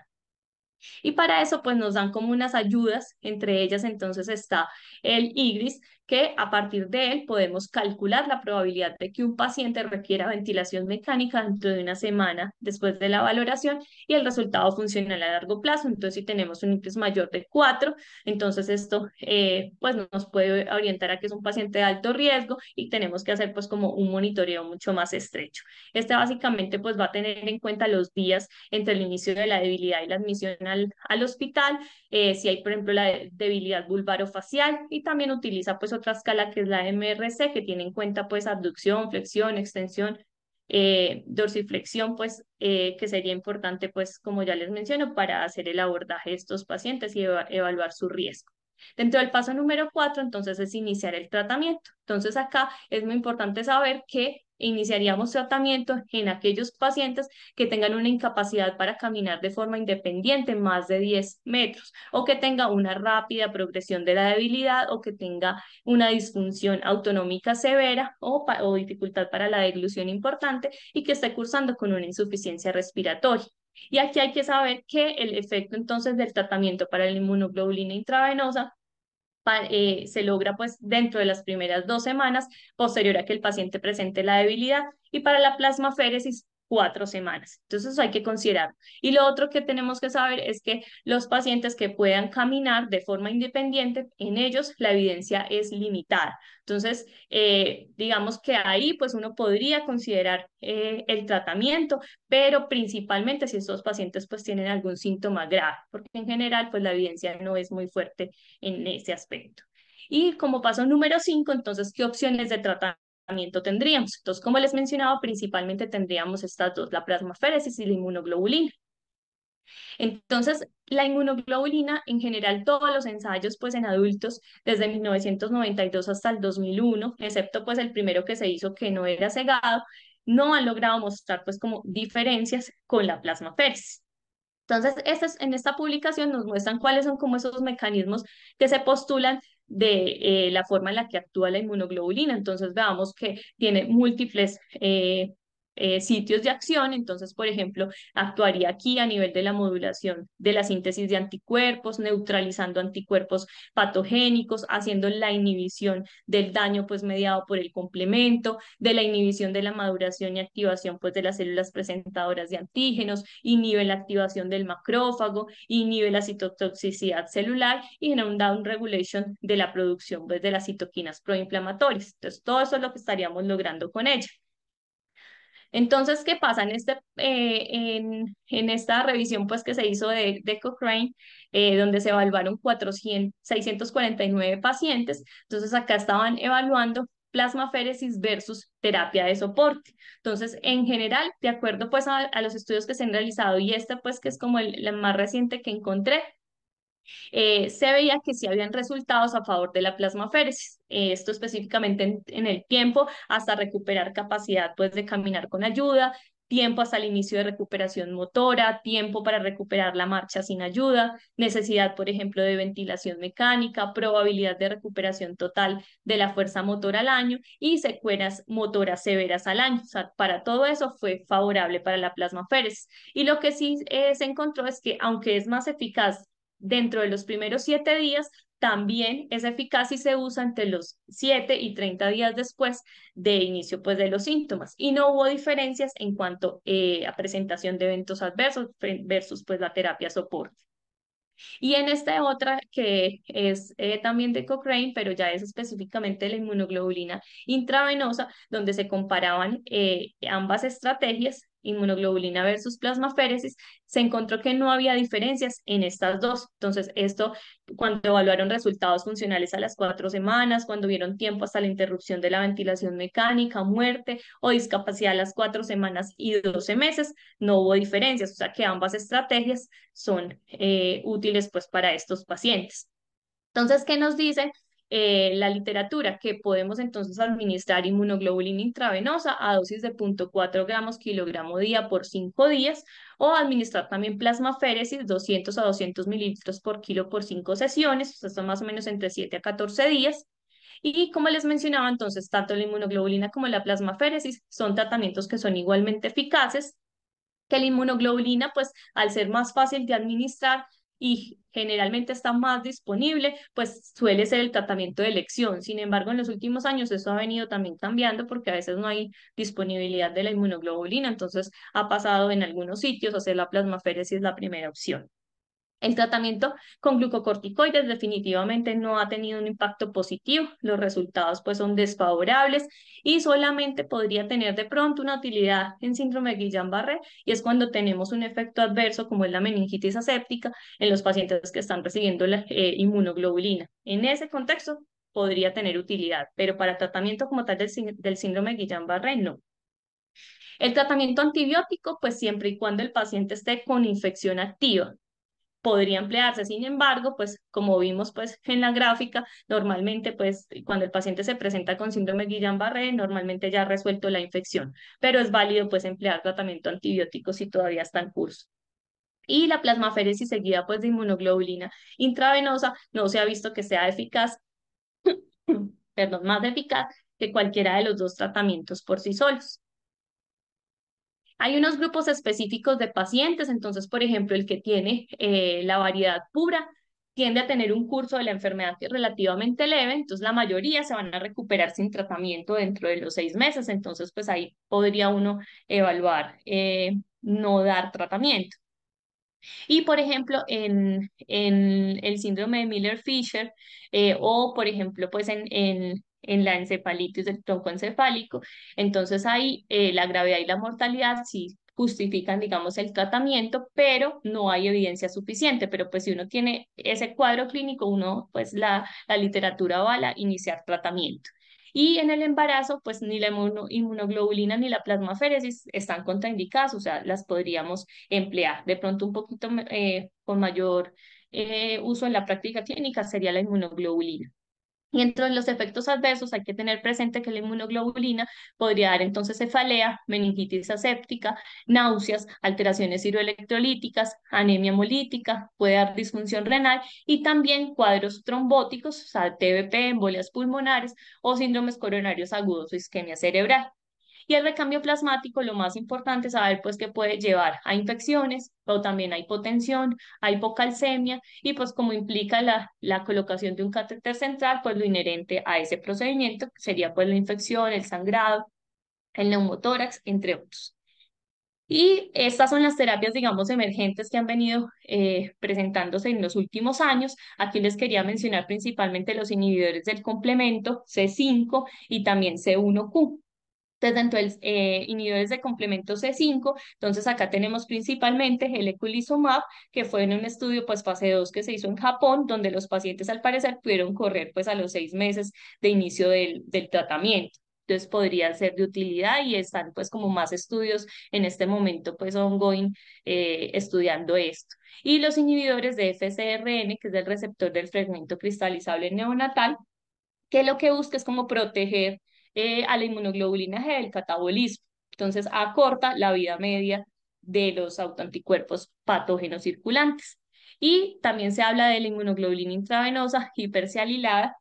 [SPEAKER 2] Y para eso pues nos dan como unas ayudas, entre ellas entonces está el IGRIS, que a partir de él podemos calcular la probabilidad de que un paciente requiera ventilación mecánica dentro de una semana después de la valoración y el resultado funcional a largo plazo. Entonces, si tenemos un índice mayor de 4, entonces esto eh, pues nos puede orientar a que es un paciente de alto riesgo y tenemos que hacer pues como un monitoreo mucho más estrecho. Este básicamente pues va a tener en cuenta los días entre el inicio de la debilidad y la admisión al, hospital, eh, si hay por ejemplo la debilidad facial y también utiliza pues otra escala que es la MRC, que tiene en cuenta pues abducción, flexión, extensión, eh, dorsiflexión, pues eh, que sería importante pues como ya les menciono para hacer el abordaje de estos pacientes y evaluar su riesgo. Dentro del paso número cuatro, entonces, es iniciar el tratamiento. Entonces, acá es muy importante saber que iniciaríamos tratamiento en aquellos pacientes que tengan una incapacidad para caminar de forma independiente más de 10 metros o que tenga una rápida progresión de la debilidad o que tenga una disfunción autonómica severa o, dificultad para la deglución importante y que esté cursando con una insuficiencia respiratoria. Y aquí hay que saber que el efecto entonces del tratamiento para la inmunoglobulina intravenosa eh, se logra pues dentro de las primeras dos semanas posterior a que el paciente presente la debilidad. Y para la plasmaféresis cuatro semanas. Entonces hay que considerar. Y lo otro que tenemos que saber es que los pacientes que puedan caminar de forma independiente, en ellos la evidencia es limitada. Entonces, eh, digamos que ahí pues uno podría considerar eh, el tratamiento, pero principalmente si estos pacientes pues tienen algún síntoma grave, porque en general pues la evidencia no es muy fuerte en ese aspecto. Y como paso número cinco, entonces, ¿qué opciones de tratamiento? tendríamos. Entonces, como les mencionaba, principalmente tendríamos estas dos, la plasmaféresis y la inmunoglobulina. Entonces, la inmunoglobulina, en general, todos los ensayos pues, en adultos desde 1992 hasta el 2001, excepto pues, el primero que se hizo que no era cegado, no han logrado mostrar pues, como diferencias con la plasmaféresis. Entonces, estas, en esta publicación nos muestran cuáles son como esos mecanismos que se postulan de eh, la forma en la que actúa la inmunoglobulina. Entonces veamos que tiene múltiples eh, eh, sitios de acción, entonces, por ejemplo, actuaría aquí a nivel de la modulación de la síntesis de anticuerpos, neutralizando anticuerpos patogénicos, haciendo la inhibición del daño pues mediado por el complemento, de la inhibición de la maduración y activación pues de las células presentadoras de antígenos, inhibe la activación del macrófago, inhibe la citotoxicidad celular y genera un down regulation de la producción pues, de las citoquinas proinflamatorias. Entonces, todo eso es lo que estaríamos logrando con ella. Entonces, ¿qué pasa? En, este, eh, en, esta revisión pues, que se hizo de, Cochrane, eh, donde se evaluaron 649 pacientes, entonces acá estaban evaluando plasmaféresis versus terapia de soporte. Entonces, en general, de acuerdo pues a, los estudios que se han realizado y esta pues que es como el, la más reciente que encontré, eh, se veía que sí habían resultados a favor de la plasmaféresis, eh, esto específicamente en, el tiempo hasta recuperar capacidad pues de caminar con ayuda, tiempo hasta el inicio de recuperación motora, tiempo para recuperar la marcha sin ayuda, necesidad, por ejemplo, de ventilación mecánica, probabilidad de recuperación total de la fuerza motora al año y secuelas motoras severas al año. O sea, para todo eso fue favorable para la plasmaféresis. Y lo que sí eh, se encontró es que, aunque es más eficaz dentro de los primeros siete días también es eficaz y se usa entre los siete y 30 días después de inicio pues, de los síntomas. Y no hubo diferencias en cuanto eh, a presentación de eventos adversos versus pues, la terapia soporte. Y en esta otra, que es eh, también de Cochrane, pero ya es específicamente la inmunoglobulina intravenosa, donde se comparaban eh, ambas estrategias inmunoglobulina versus plasmaféresis, se encontró que no había diferencias en estas dos. Entonces, esto cuando evaluaron resultados funcionales a las cuatro semanas, cuando vieron tiempo hasta la interrupción de la ventilación mecánica, muerte o discapacidad a las cuatro semanas y 12 meses, no hubo diferencias. O sea que ambas estrategias son eh, útiles pues para estos pacientes. Entonces, ¿qué nos dice eh, la literatura, que podemos entonces administrar inmunoglobulina intravenosa a dosis de 0.4 gramos kilogramo día por 5 días, o administrar también plasmaféresis 200 a 200 mililitros por kilo por 5 sesiones, o sea, más o menos entre 7 a 14 días. Y como les mencionaba, entonces, tanto la inmunoglobulina como la plasmaféresis son tratamientos que son igualmente eficaces, que la inmunoglobulina, pues al ser más fácil de administrar, y generalmente está más disponible, pues suele ser el tratamiento de elección. Sin embargo, en los últimos años eso ha venido también cambiando porque a veces no hay disponibilidad de la inmunoglobulina, entonces ha pasado en algunos sitios hacer la plasmaféresis la primera opción. El tratamiento con glucocorticoides definitivamente no ha tenido un impacto positivo, los resultados pues son desfavorables y solamente podría tener de pronto una utilidad en síndrome de Guillain-Barré y es cuando tenemos un efecto adverso como es la meningitis aséptica en los pacientes que están recibiendo la eh, inmunoglobulina. En ese contexto podría tener utilidad, pero para tratamiento como tal del, síndrome de Guillain-Barré no. El tratamiento antibiótico, pues siempre y cuando el paciente esté con infección activa, podría emplearse. Sin embargo, pues como vimos pues en la gráfica, normalmente pues cuando el paciente se presenta con síndrome Guillain-Barré, normalmente ya ha resuelto la infección, pero es válido pues emplear tratamiento antibiótico si todavía está en curso y la plasmaféresis seguida pues de inmunoglobulina intravenosa no se ha visto que sea eficaz, perdón, más eficaz que cualquiera de los dos tratamientos por sí solos. Hay unos grupos específicos de pacientes, entonces, por ejemplo, el que tiene eh, la variedad pura tiende a tener un curso de la enfermedad que es relativamente leve, entonces la mayoría se van a recuperar sin tratamiento dentro de los seis meses, entonces pues ahí podría uno evaluar eh, no dar tratamiento. Y, por ejemplo, en, el síndrome de Miller-Fisher eh, o, por ejemplo, pues en, en, en la encefalitis del tronco encefálico. Entonces ahí eh, la gravedad y la mortalidad sí justifican, digamos, el tratamiento, pero no hay evidencia suficiente. Pero pues si uno tiene ese cuadro clínico, uno, pues la, la literatura va iniciar tratamiento. Y en el embarazo, pues ni la inmunoglobulina ni la plasmaféresis están contraindicadas, o sea, las podríamos emplear. De pronto un poquito eh, con mayor eh, uso en la práctica clínica sería la inmunoglobulina. Y entre los efectos adversos hay que tener presente que la inmunoglobulina podría dar entonces cefalea, meningitis aséptica, náuseas, alteraciones hidroelectrolíticas, anemia hemolítica, puede dar disfunción renal y también cuadros trombóticos, o sea, TBP, embolias pulmonares o síndromes coronarios agudos o isquemia cerebral. Y el recambio plasmático, lo más importante, saber pues que puede llevar a infecciones, o también a hipotensión, a hipocalcemia, y pues como implica la, colocación de un catéter central, pues lo inherente a ese procedimiento sería pues la infección, el sangrado, el neumotórax, entre otros. Y estas son las terapias, digamos, emergentes que han venido eh, presentándose en los últimos años. Aquí les quería mencionar principalmente los inhibidores del complemento C5 y también C1Q tanto de eh, inhibidores de complemento C5, entonces acá tenemos principalmente Heleculisomap, que fue en un estudio pues fase 2 que se hizo en Japón, donde los pacientes al parecer pudieron correr pues a los seis meses de inicio del, tratamiento. Entonces podría ser de utilidad y están pues como más estudios en este momento pues ongoing eh, estudiando esto. Y los inhibidores de FCRN, que es el receptor del fragmento cristalizable neonatal, que lo que busca es como proteger eh, a la inmunoglobulina G el catabolismo. Entonces, acorta la vida media de los autoanticuerpos patógenos circulantes. Y también se habla de la inmunoglobulina intravenosa hipersealilada,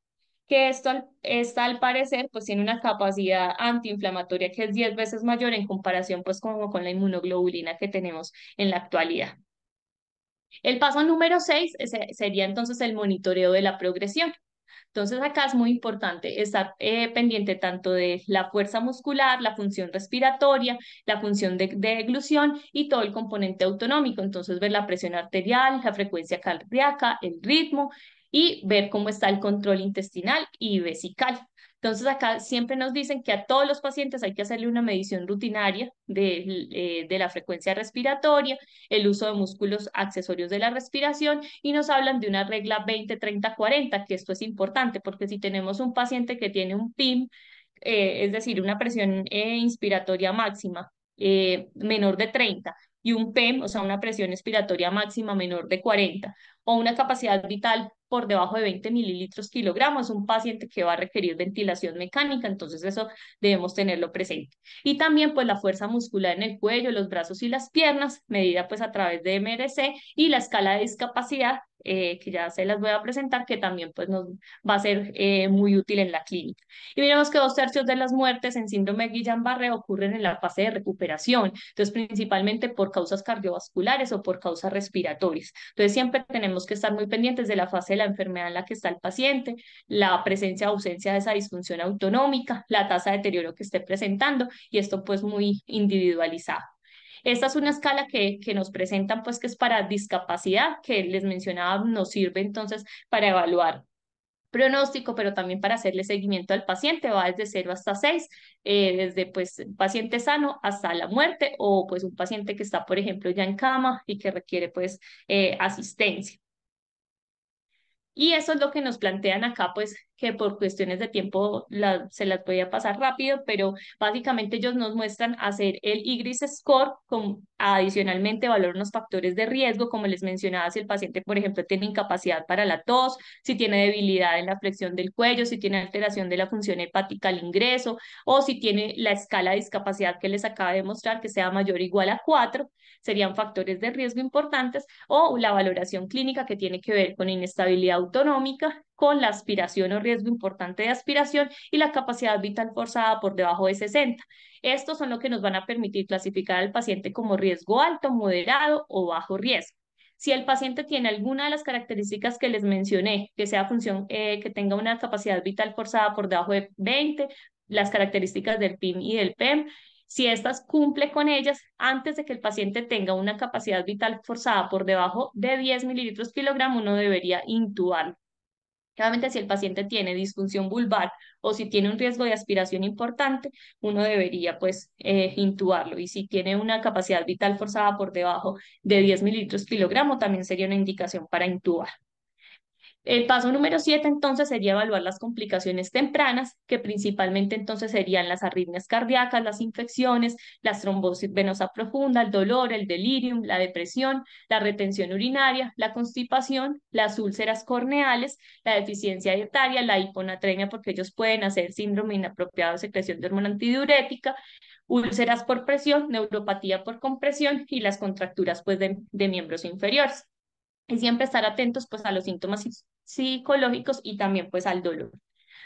[SPEAKER 2] que esto, esta al parecer pues tiene una capacidad antiinflamatoria que es 10 veces mayor en comparación pues como con la inmunoglobulina que tenemos en la actualidad. El paso número 6 sería entonces el monitoreo de la progresión. Entonces acá es muy importante estar eh, pendiente tanto de la fuerza muscular, la función respiratoria, la función de, de y todo el componente autonómico. Entonces ver la presión arterial, la frecuencia cardíaca, el ritmo y ver cómo está el control intestinal y vesical. Entonces acá siempre nos dicen que a todos los pacientes hay que hacerle una medición rutinaria eh, de, la frecuencia respiratoria, el uso de músculos accesorios de la respiración y nos hablan de una regla 20-30-40, que esto es importante porque si tenemos un paciente que tiene un PIM, eh, es decir, una presión eh, inspiratoria máxima menor de 30, y un PEM, o sea, una presión expiratoria máxima menor de 40, o una capacidad vital por debajo de 20 mililitros kilogramos es un paciente que va a requerir ventilación mecánica, entonces eso debemos tenerlo presente. Y también pues la fuerza muscular en el cuello, los brazos y las piernas, medida pues a través de MRC y la escala de discapacidad eh, que ya se las voy a presentar, que también pues, nos va a ser eh, muy útil en la clínica. Y miremos que dos tercios de las muertes en síndrome de Guillain-Barré ocurren en la fase de recuperación, entonces principalmente por causas cardiovasculares o por causas respiratorias. Entonces siempre tenemos que estar muy pendientes de la fase de la enfermedad en la que está el paciente, la presencia o ausencia de esa disfunción autonómica, la tasa de deterioro que esté presentando y esto pues muy individualizado. Esta es una escala que, que nos presentan, pues que es para discapacidad, que les mencionaba, nos sirve entonces para evaluar pronóstico, pero también para hacerle seguimiento al paciente, va desde 0 hasta 6, eh, desde pues paciente sano hasta la muerte o pues un paciente que está, por ejemplo, ya en cama y que requiere pues eh, asistencia. Y eso es lo que nos plantean acá, pues que por cuestiones de tiempo se las podía pasar rápido, pero básicamente ellos nos muestran hacer el IGRIS score, con adicionalmente valorar los factores de riesgo, como les mencionaba, si el paciente, por ejemplo, tiene incapacidad para la tos, si tiene debilidad en la flexión del cuello, si tiene alteración de la función hepática al ingreso, o si tiene la escala de discapacidad que les acaba de mostrar, que sea mayor o igual a cuatro serían factores de riesgo importantes, o la valoración clínica que tiene que ver con inestabilidad autonómica, con la aspiración o riesgo importante de aspiración y la capacidad vital forzada por debajo de 60. Estos son los que nos van a permitir clasificar al paciente como riesgo alto, moderado o bajo riesgo. Si el paciente tiene alguna de las características que les mencioné, que sea función, eh, que tenga una capacidad vital forzada por debajo de 20, las características del PIM y del PEM, si estas cumple con ellas antes de que el paciente tenga una capacidad vital forzada por debajo de 10 mililitros kilogramo, uno debería intubarlo. Obviamente, si el paciente tiene disfunción vulvar o si tiene un riesgo de aspiración importante, uno debería pues eh, intubarlo. Y si tiene una capacidad vital forzada por debajo de 10 mililitros kilogramo, también sería una indicación para intubar. El paso número siete entonces sería evaluar las complicaciones tempranas, que principalmente entonces serían las arritmias cardíacas, las infecciones, las trombosis venosa profunda, el dolor, el delirium, la depresión, la retención urinaria, la constipación, las úlceras corneales, la deficiencia dietaria, la hiponatremia, porque ellos pueden hacer síndrome inapropiado de secreción de hormona antidiurética, úlceras por presión, neuropatía por compresión y las contracturas pues, de, miembros inferiores y siempre estar atentos pues a los síntomas psicológicos y también pues al dolor.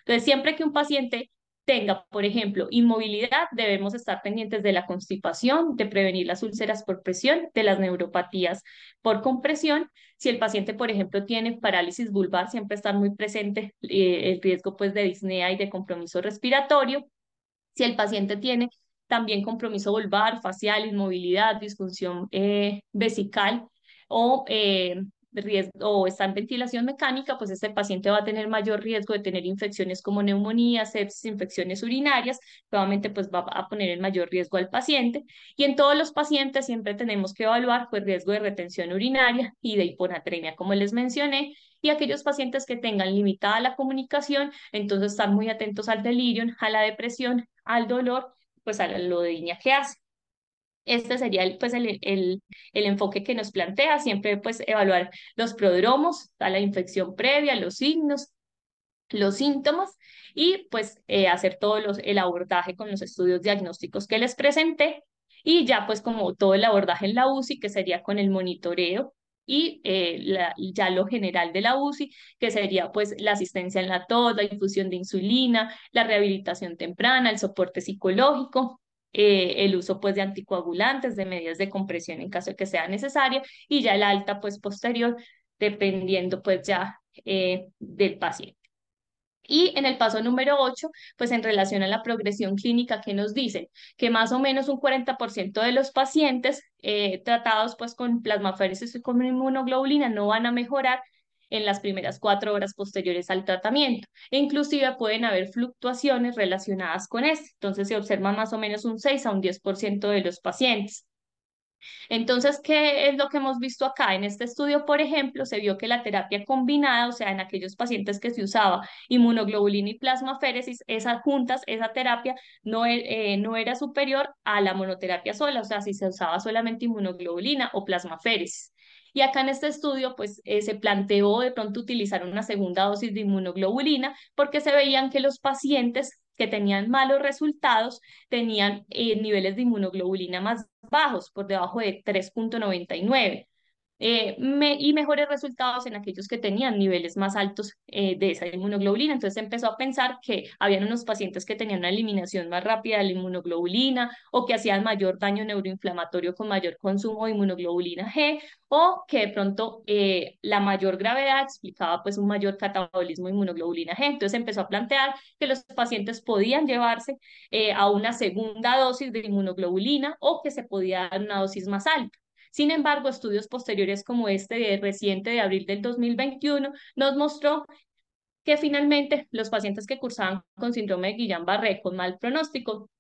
[SPEAKER 2] Entonces, siempre que un paciente tenga, por ejemplo, inmovilidad, debemos estar pendientes de la constipación, de prevenir las úlceras por presión, de las neuropatías por compresión. Si el paciente, por ejemplo, tiene parálisis vulvar, siempre estar muy presente eh, el riesgo pues de disnea y de compromiso respiratorio. Si el paciente tiene también compromiso vulvar, facial, inmovilidad, disfunción eh, vesical o eh, riesgo o está en ventilación mecánica, pues este paciente va a tener mayor riesgo de tener infecciones como neumonía, sepsis, infecciones urinarias, probablemente pues va a poner el mayor riesgo al paciente. Y en todos los pacientes siempre tenemos que evaluar pues riesgo de retención urinaria y de hiponatremia, como les mencioné, y aquellos pacientes que tengan limitada la comunicación, entonces están muy atentos al delirio, a la depresión, al dolor, pues a lo de que hace este sería el, pues el, enfoque que nos plantea, siempre pues evaluar los prodromos, la infección previa, los signos, los síntomas y pues eh, hacer todo el abordaje con los estudios diagnósticos que les presenté y ya pues como todo el abordaje en la UCI que sería con el monitoreo y eh, ya lo general de la UCI, que sería pues la asistencia en la tos, la infusión de insulina, la rehabilitación temprana, el soporte psicológico, eh, el uso pues de anticoagulantes, de medidas de compresión en caso de que sea necesario y ya el alta pues posterior dependiendo pues ya eh, del paciente. Y en el paso número 8, pues en relación a la progresión clínica que nos dicen que más o menos un 40% de los pacientes eh, tratados pues con plasmaféresis y con inmunoglobulina no van a mejorar en las primeras cuatro horas posteriores al tratamiento. E inclusive pueden haber fluctuaciones relacionadas con esto. Entonces se observan más o menos un 6 a un 10% de los pacientes. Entonces, ¿qué es lo que hemos visto acá? En este estudio, por ejemplo, se vio que la terapia combinada, o sea, en aquellos pacientes que se usaba inmunoglobulina y plasmaféresis, esas juntas, esa terapia no, eh, no era superior a la monoterapia sola, o sea, si se usaba solamente inmunoglobulina o plasmaféresis. Y acá en este estudio, pues eh, se planteó de pronto utilizar una segunda dosis de inmunoglobulina porque se veían que los pacientes que tenían malos resultados tenían eh, niveles de inmunoglobulina más bajos, por debajo de 3.99. Eh, y mejores resultados en aquellos que tenían niveles más altos eh, de esa inmunoglobulina. Entonces empezó a pensar que habían unos pacientes que tenían una eliminación más rápida de la inmunoglobulina o que hacían mayor daño neuroinflamatorio con mayor consumo de inmunoglobulina G o que de pronto eh, la mayor gravedad explicaba pues un mayor catabolismo de inmunoglobulina G. Entonces empezó a plantear que los pacientes podían llevarse a una segunda dosis de inmunoglobulina o que se podía dar una dosis más alta. Sin embargo, estudios posteriores como este de reciente de abril del 2021 nos mostró que finalmente los pacientes que cursaban con síndrome de Guillain-Barré con mal pronóstico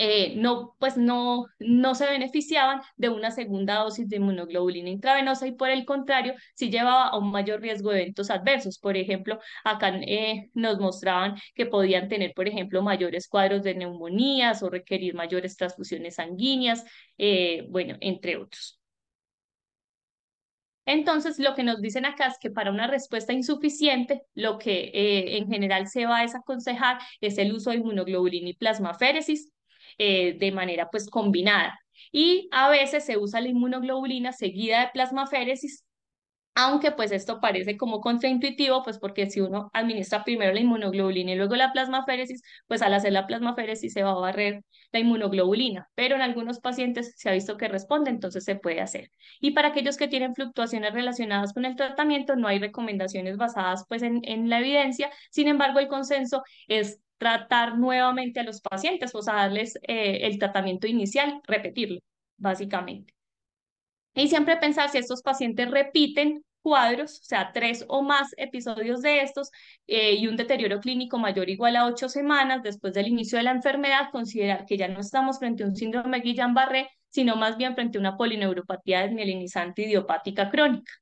[SPEAKER 2] eh, no, pues no, no se beneficiaban de una segunda dosis de inmunoglobulina intravenosa y por el contrario, sí llevaba a un mayor riesgo de eventos adversos. Por ejemplo, acá eh, nos mostraban que podían tener, por ejemplo, mayores cuadros de neumonías o requerir mayores transfusiones sanguíneas, eh, bueno, entre otros. Entonces, lo que nos dicen acá es que para una respuesta insuficiente, lo que en general se va a desaconsejar es el uso de inmunoglobulina y plasmaféresis eh, de manera pues combinada. Y a veces se usa la inmunoglobulina seguida de plasmaféresis, aunque pues esto parece como contraintuitivo, pues porque si uno administra primero la inmunoglobulina y luego la plasmaféresis, pues al hacer la plasmaféresis se va a barrer la inmunoglobulina, pero en algunos pacientes se ha visto que responde, entonces se puede hacer. Y para aquellos que tienen fluctuaciones relacionadas con el tratamiento, no hay recomendaciones basadas pues en, en la evidencia, sin embargo el consenso es tratar nuevamente a los pacientes, o sea, darles eh, el tratamiento inicial, repetirlo, básicamente. Y siempre pensar si estos pacientes repiten cuadros, o sea, tres o más episodios de estos eh, y un deterioro clínico mayor igual a ocho semanas después del inicio de la enfermedad, considerar que ya no estamos frente a un síndrome Guillain-Barré, sino más bien frente a una polineuropatía desmielinizante idiopática crónica.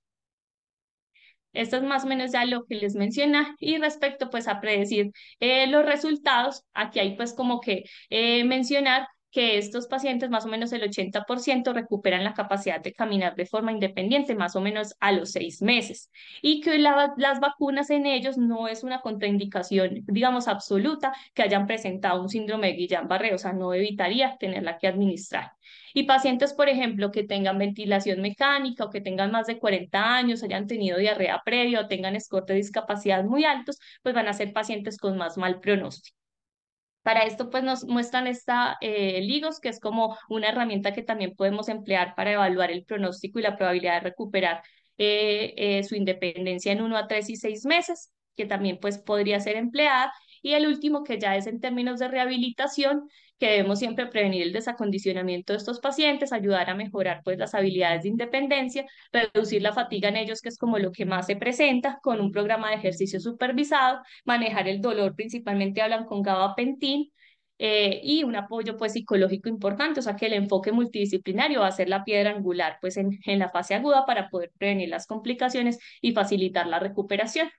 [SPEAKER 2] Esto es más o menos ya lo que les menciona. Y respecto pues a predecir eh, los resultados, aquí hay pues como que eh, mencionar que estos pacientes, más o menos el 80%, recuperan la capacidad de caminar de forma independiente, más o menos a los seis meses, y que las vacunas en ellos no es una contraindicación, digamos, absoluta que hayan presentado un síndrome de Guillain-Barré, o sea, no evitaría tenerla que administrar. Y pacientes, por ejemplo, que tengan ventilación mecánica o que tengan más de 40 años, hayan tenido diarrea previa o tengan escorte de discapacidad muy altos, pues van a ser pacientes con más mal pronóstico. Para esto, pues nos muestran esta eh, LIGOS, que es como una herramienta que también podemos emplear para evaluar el pronóstico y la probabilidad de recuperar eh, eh, su independencia en uno a 3 y 6 meses, que también pues podría ser empleada. Y el último, que ya es en términos de rehabilitación, que debemos siempre prevenir el desacondicionamiento de estos pacientes, ayudar a mejorar pues las habilidades de independencia, reducir la fatiga en ellos, que es como lo que más se presenta, con un programa de ejercicio supervisado, manejar el dolor, principalmente hablan con gabapentín, eh, y un apoyo pues psicológico importante, o sea que el enfoque multidisciplinario va a ser la piedra angular pues en la fase aguda para poder prevenir las complicaciones y facilitar la recuperación.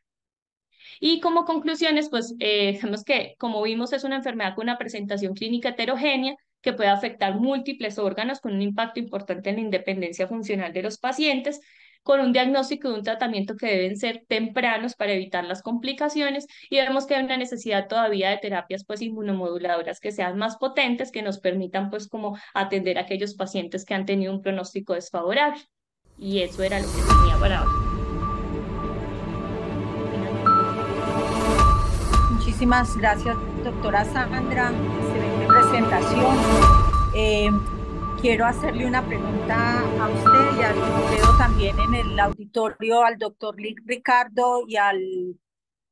[SPEAKER 2] Y como conclusiones, pues eh, que, como vimos, es una enfermedad con una presentación clínica heterogénea que puede afectar múltiples órganos con un impacto importante en la independencia funcional de los pacientes, con un diagnóstico y un tratamiento que deben ser tempranos para evitar las complicaciones y vemos que hay una necesidad todavía de terapias pues inmunomoduladoras que sean más potentes, que nos permitan pues como atender a aquellos pacientes que han tenido un pronóstico desfavorable. Y eso era lo que tenía para ahora. Muchísimas
[SPEAKER 1] gracias, doctora Sandra. Excelente presentación. Eh, quiero hacerle una pregunta a usted y al creo también en el auditorio, al doctor Ricardo y al,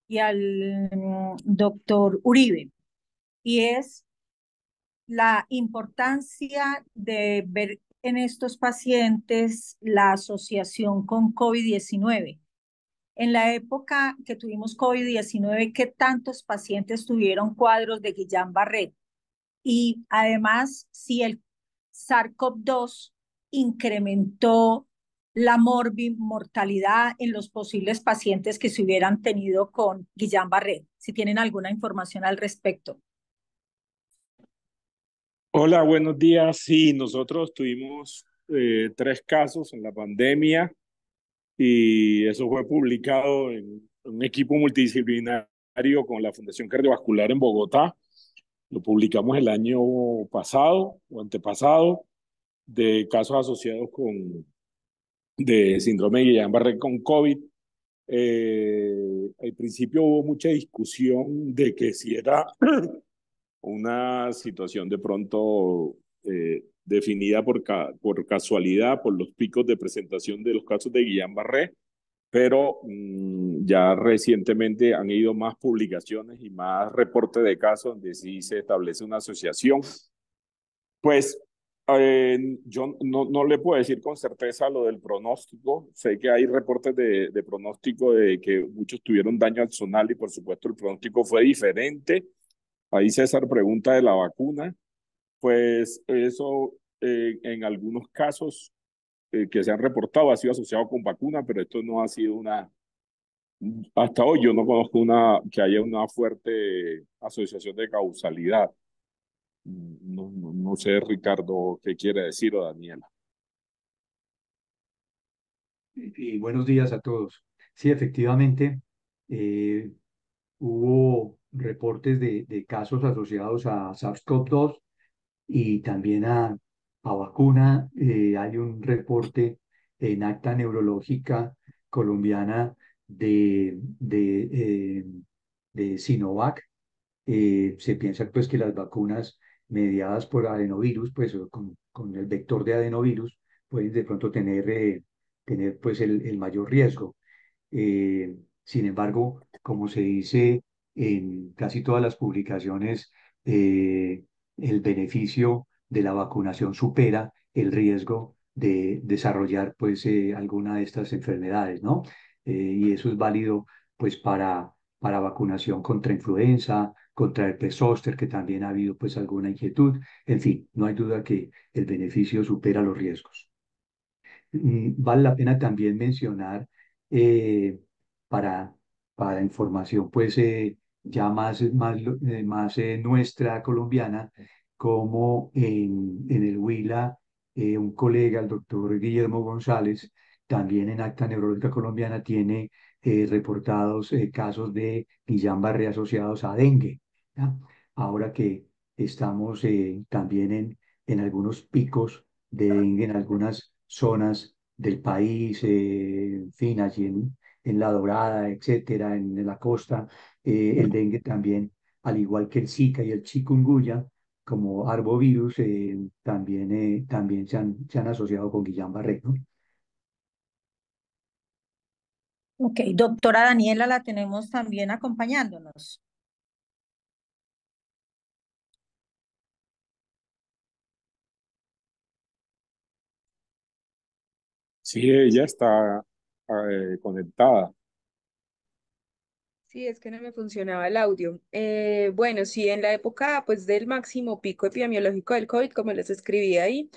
[SPEAKER 1] y al mm, doctor Uribe. Y es la importancia de ver en estos pacientes la asociación con COVID-19 en la época que tuvimos COVID-19, qué tantos pacientes tuvieron cuadros de Guillain-Barré. Y además, si el SARS-CoV-2 incrementó la morbimortalidad en los posibles pacientes que se hubieran tenido con Guillain-Barré, si tienen alguna información al respecto.
[SPEAKER 3] Hola, buenos días. Sí, nosotros tuvimos eh, tres casos en la pandemia y eso fue publicado en un equipo multidisciplinario con la Fundación Cardiovascular en Bogotá. Lo publicamos el año pasado o antepasado de casos asociados con de síndrome de Guillain-Barré con COVID. Eh, al principio hubo mucha discusión de que si era una situación de pronto eh, definida por, por casualidad, por los picos de presentación de los casos de Guillain-Barré, pero mm, ya recientemente han ido más publicaciones y más reportes de casos donde sí se establece una asociación. Pues eh, yo no, no, le puedo decir con certeza lo del pronóstico. Sé que hay reportes de, pronóstico de que muchos tuvieron daño axonal y por supuesto el pronóstico fue diferente. Ahí César pregunta de la vacuna pues eso eh, en algunos casos eh, que se han reportado ha sido asociado con vacuna, pero esto no ha sido una, hasta hoy yo no conozco una, que haya una fuerte asociación de causalidad. No, sé, Ricardo, qué quiere decir o Daniela.
[SPEAKER 4] Y buenos días a todos. Sí, efectivamente, eh, hubo reportes de, de, casos asociados a SARS-CoV-2 y también a, vacuna. Eh, hay un reporte en acta neurológica colombiana de, de, eh, Sinovac. Eh, se piensa pues que las vacunas mediadas por adenovirus, pues con, el vector de adenovirus, pueden de pronto tener, tener pues el, mayor riesgo. sin embargo, como se dice en casi todas las publicaciones, el beneficio de la vacunación supera el riesgo de desarrollar pues eh, alguna de estas enfermedades, ¿no? Eh, y eso es válido pues para, para vacunación contra influenza, contra el zoster que también ha habido pues alguna inquietud. En fin, no hay duda que el beneficio supera los riesgos. Mm, vale la pena también mencionar eh, para, para información pues ya más, más, eh, más eh, nuestra colombiana, como en, el Huila, eh, un colega, el doctor Guillermo González, también en Acta Neurológica Colombiana tiene reportados casos de Guillain-Barré asociados a dengue. Ahora que estamos también en, en algunos picos de dengue en algunas zonas del país, en fin, allí en, La Dorada, etcétera, en la costa, eh, el dengue también, al igual que el Zika y el chikungunya, como arbovirus, eh, también, eh, también se han, asociado con Guillain-Barré,
[SPEAKER 1] Ok, doctora Daniela, la tenemos también acompañándonos.
[SPEAKER 3] Sí, ella está ah, conectada.
[SPEAKER 5] Sí, es que no me funcionaba el audio. Eh, bueno, sí, en la época pues, del máximo pico epidemiológico del COVID, como les escribí ahí,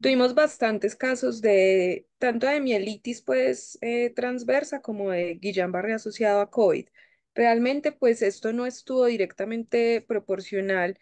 [SPEAKER 5] tuvimos bastantes casos de tanto de mielitis pues, eh, transversa como de Guillain-Barré asociado a COVID. Realmente, pues esto no estuvo directamente proporcional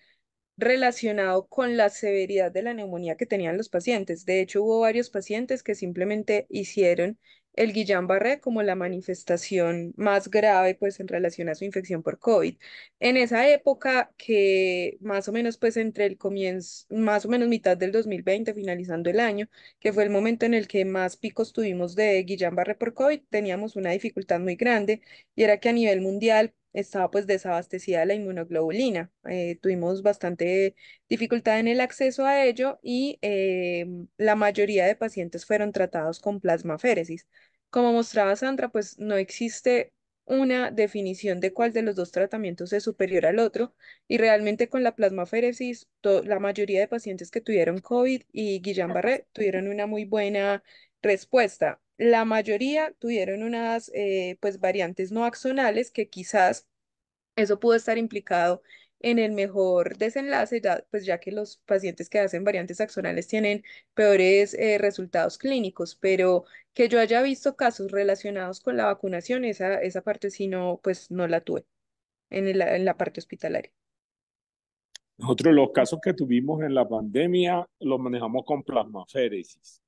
[SPEAKER 5] relacionado con la severidad de la neumonía que tenían los pacientes. De hecho, hubo varios pacientes que simplemente hicieron el Guillain-Barré como la manifestación más grave pues en relación a su infección por COVID. En esa época que más o menos pues entre el comienzo, más o menos mitad del 2020, finalizando el año, que fue el momento en el que más picos tuvimos de Guillain-Barré por COVID, teníamos una dificultad muy grande y era que a nivel mundial estaba pues desabastecida la inmunoglobulina. Eh, tuvimos bastante dificultad en el acceso a ello y eh, la mayoría de pacientes fueron tratados con plasmaféresis. Como mostraba Sandra, pues no existe una definición de cuál de los dos tratamientos es superior al otro y realmente con la plasmaféresis, la mayoría de pacientes que tuvieron COVID y Guillain-Barré tuvieron una muy buena Respuesta. La mayoría tuvieron unas eh, pues, variantes no axonales que quizás eso pudo estar implicado en el mejor desenlace, ya, pues ya que los pacientes que hacen variantes axonales tienen peores eh, resultados clínicos, pero que yo haya visto casos relacionados con la vacunación, esa, esa parte sí no, pues no la tuve en, en la parte hospitalaria.
[SPEAKER 3] Nosotros los casos que tuvimos en la pandemia los manejamos con plasmaféresis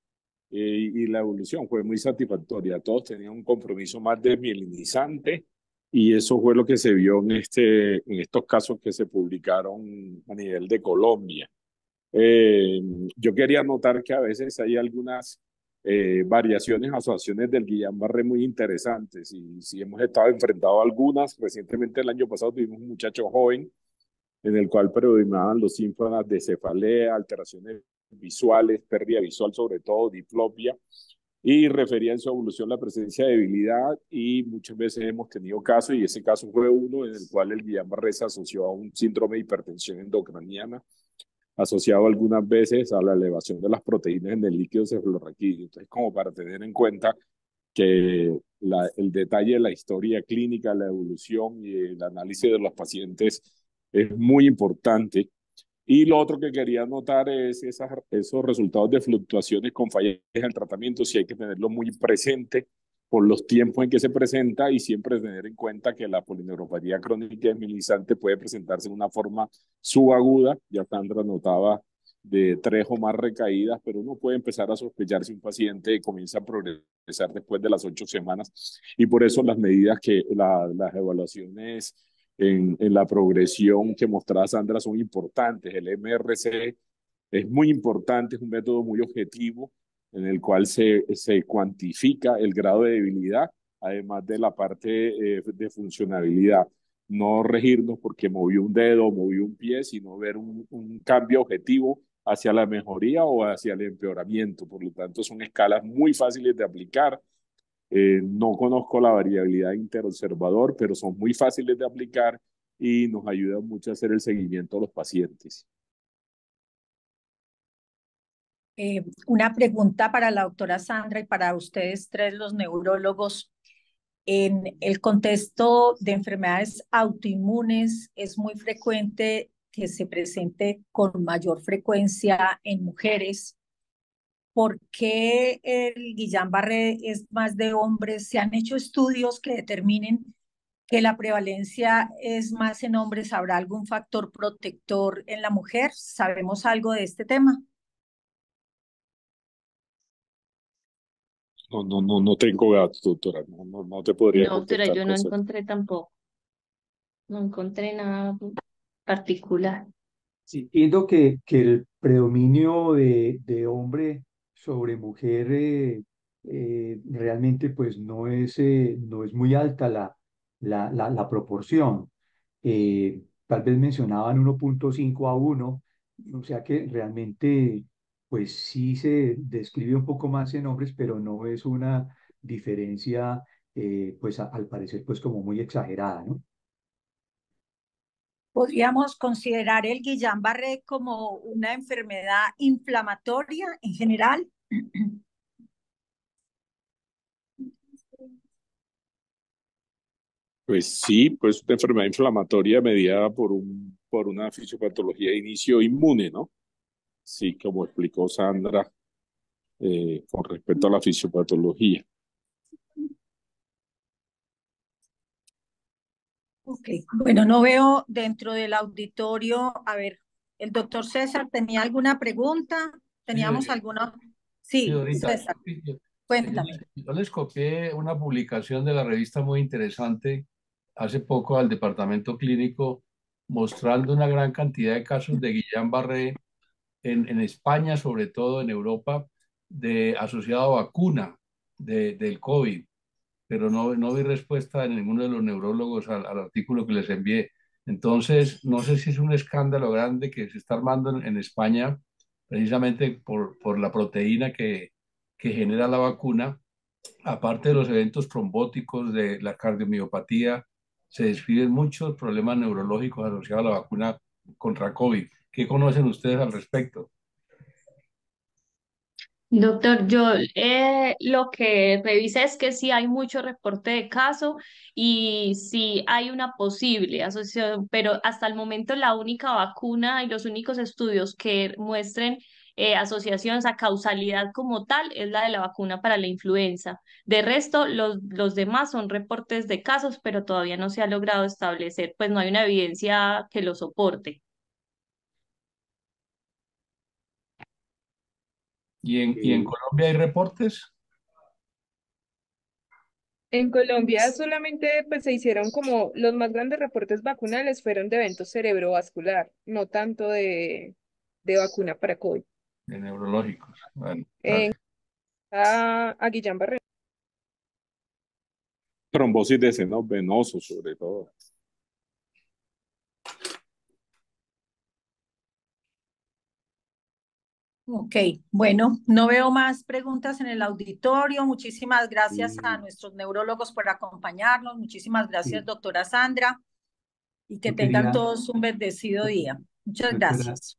[SPEAKER 3] y la evolución fue muy satisfactoria. Todos tenían un compromiso más desmielinizante y eso fue lo que se vio en, este, en estos casos que se publicaron a nivel de Colombia. Eh, yo quería notar que a veces hay algunas eh, variaciones, asociaciones del Guillain-Barré muy interesantes y si hemos estado enfrentados a algunas, recientemente el año pasado tuvimos un muchacho joven en el cual predominaban los síntomas de cefalea, alteraciones visuales, pérdida visual sobre todo, diplopia, y refería en su evolución la presencia de debilidad y muchas veces hemos tenido casos, y ese caso fue uno en el cual el guillain se asoció a un síndrome de hipertensión endocraniana asociado algunas veces a la elevación de las proteínas en el líquido cefalorraquídeo. Entonces, como para tener en cuenta que el detalle de la historia clínica, la evolución y el análisis de los pacientes es muy importante y lo otro que quería notar es esas, esos resultados de fluctuaciones con fallas en el tratamiento, si hay que tenerlo muy presente por los tiempos en que se presenta y siempre tener en cuenta que la polineuropatía crónica desmilizante puede presentarse en una forma subaguda, ya Sandra notaba de tres o más recaídas, pero uno puede empezar a sospechar si un paciente comienza a progresar después de las ocho semanas y por eso las medidas que la, las evaluaciones en, la progresión que mostraba Sandra son importantes. El MRC es muy importante, es un método muy objetivo en el cual se, se cuantifica el grado de debilidad, además de la parte eh, de funcionabilidad. No regirnos porque moví un dedo, moví un pie, sino ver un, un cambio objetivo hacia la mejoría o hacia el empeoramiento. Por lo tanto, son escalas muy fáciles de aplicar, eh, no conozco la variabilidad interobservador, pero son muy fáciles de aplicar y nos ayudan mucho a hacer el seguimiento a los pacientes.
[SPEAKER 1] Eh, una pregunta para la doctora Sandra y para ustedes tres, los neurólogos. En el contexto de enfermedades autoinmunes es muy frecuente que se presente con mayor frecuencia en mujeres por qué el Guillain Barré es más de hombres. Se han hecho estudios que determinen que la prevalencia es más en hombres. ¿Habrá algún factor protector en la mujer? ¿Sabemos algo de este tema?
[SPEAKER 3] No, no, no, no tengo datos, doctora.
[SPEAKER 4] No, te podría. No, doctora, yo no encontré
[SPEAKER 2] tampoco. No encontré nada particular.
[SPEAKER 4] entiendo que, que el predominio de, de hombre sobre mujer eh, eh, realmente pues no es, eh, no es muy alta la, la, proporción. tal vez mencionaban 1.5 a 1, o sea que realmente pues sí se describe un poco más en hombres, pero no es una diferencia pues al parecer pues como muy exagerada, ¿no?
[SPEAKER 1] Podríamos considerar el Guillain-Barré como una enfermedad inflamatoria en general.
[SPEAKER 3] Pues sí, pues una enfermedad inflamatoria mediada por un por una fisiopatología de inicio inmune, ¿no? Sí, como explicó Sandra eh, con respecto a la fisiopatología.
[SPEAKER 1] bueno, no veo dentro del auditorio, a ver, el doctor César tenía alguna pregunta, teníamos alguna... Sí, César, cuéntame.
[SPEAKER 3] Yo les copié una publicación de la revista muy interesante hace poco al departamento clínico mostrando una gran cantidad de casos de Guillain-Barré en, España, sobre todo en Europa, de asociado a vacuna del COVID pero no, vi respuesta de ninguno de los neurólogos al, artículo que les envié. Entonces, no sé si es un escándalo grande que se está armando en, España precisamente por, la proteína que, que genera la vacuna, aparte de los eventos trombóticos de la cardiomiopatía, se describen muchos problemas neurológicos asociados a la vacuna contra COVID. ¿Qué conocen ustedes al respecto?
[SPEAKER 2] Doctor, yo eh, lo que revisé es que sí hay mucho reporte de caso y sí hay una posible asociación, pero hasta el momento la única vacuna y los únicos estudios que muestren eh, asociaciones a causalidad como tal es la de la vacuna para la influenza. De resto, los, los demás son reportes de casos, pero todavía no se ha logrado establecer, pues no hay una evidencia que lo soporte.
[SPEAKER 3] ¿Y en, Colombia hay
[SPEAKER 2] reportes? En
[SPEAKER 5] Colombia solamente pues, se hicieron como los más grandes reportes vacunales fueron de eventos cerebrovascular, no tanto de, de vacuna para COVID. De neurológicos. Bueno, a, a Guillán
[SPEAKER 3] Trombosis de senos venosos, sobre todo.
[SPEAKER 1] Ok, bueno, no veo más preguntas en el auditorio. Muchísimas gracias a nuestros neurólogos por acompañarnos. Muchísimas gracias, doctora Sandra. Y que tengan todos un bendecido día. Muchas gracias.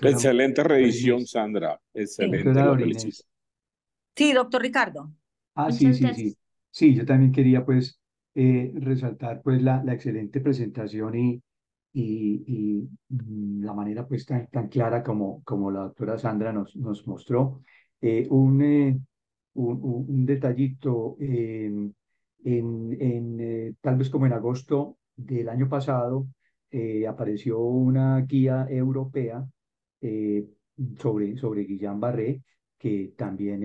[SPEAKER 3] Excelente revisión, Sandra.
[SPEAKER 1] Excelente. Sí, sí doctor Ricardo.
[SPEAKER 4] Ah, sí, sí, sí. Sí, yo también quería pues eh, resaltar pues la, la excelente presentación y, y, mm, la manera pues tan, tan clara como, como la doctora Sandra nos, nos mostró. Eh, eh, un, un, detallito, em, en, en eh, tal vez como en agosto del año pasado, apareció una guía europea sobre, sobre Guillain Barré, que también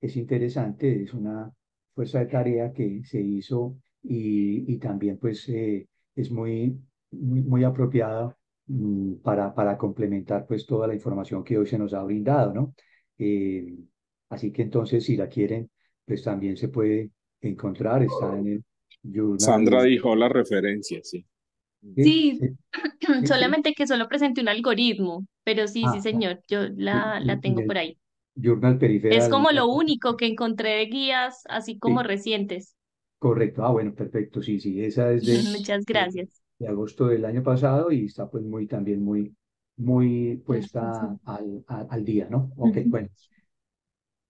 [SPEAKER 4] es interesante, es una fuerza de tarea que se hizo y, y también pues es muy muy, apropiada mm, para, para complementar pues toda la información que hoy se nos ha brindado, ¿no? Eh, así que entonces, si la quieren, pues también se puede encontrar, está en el Journal. Sandra dijo
[SPEAKER 3] la referencia, sí.
[SPEAKER 2] Sí, solamente que solo presenté un algoritmo, pero sí, sí, ah, ah. señor, yo la, la tengo por ahí.
[SPEAKER 4] Journal Periférico. Es como
[SPEAKER 2] lo único que encontré de guías, así como recientes.
[SPEAKER 4] Correcto, ah, bueno, perfecto, sí, sí, esa es de...
[SPEAKER 2] Muchas gracias
[SPEAKER 4] de agosto del año pasado y está pues muy también muy, muy puesta al, al, día, ¿no? Ok, bueno.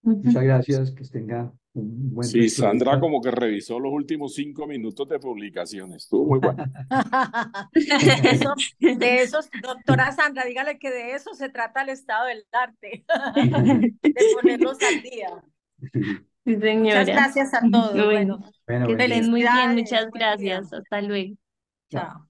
[SPEAKER 4] Muchas gracias, que tenga un buen Sí, Sandra
[SPEAKER 3] como que revisó los últimos cinco minutos de publicaciones, estuvo muy bueno.
[SPEAKER 1] de, esos, doctora Sandra, dígale que de eso se trata el estado del arte,
[SPEAKER 2] de ponernos al
[SPEAKER 1] día.
[SPEAKER 2] Sí, Muchas gracias a todos. Bueno,
[SPEAKER 1] bueno. muy bien, muchas gracias.
[SPEAKER 2] Hasta luego. 啊，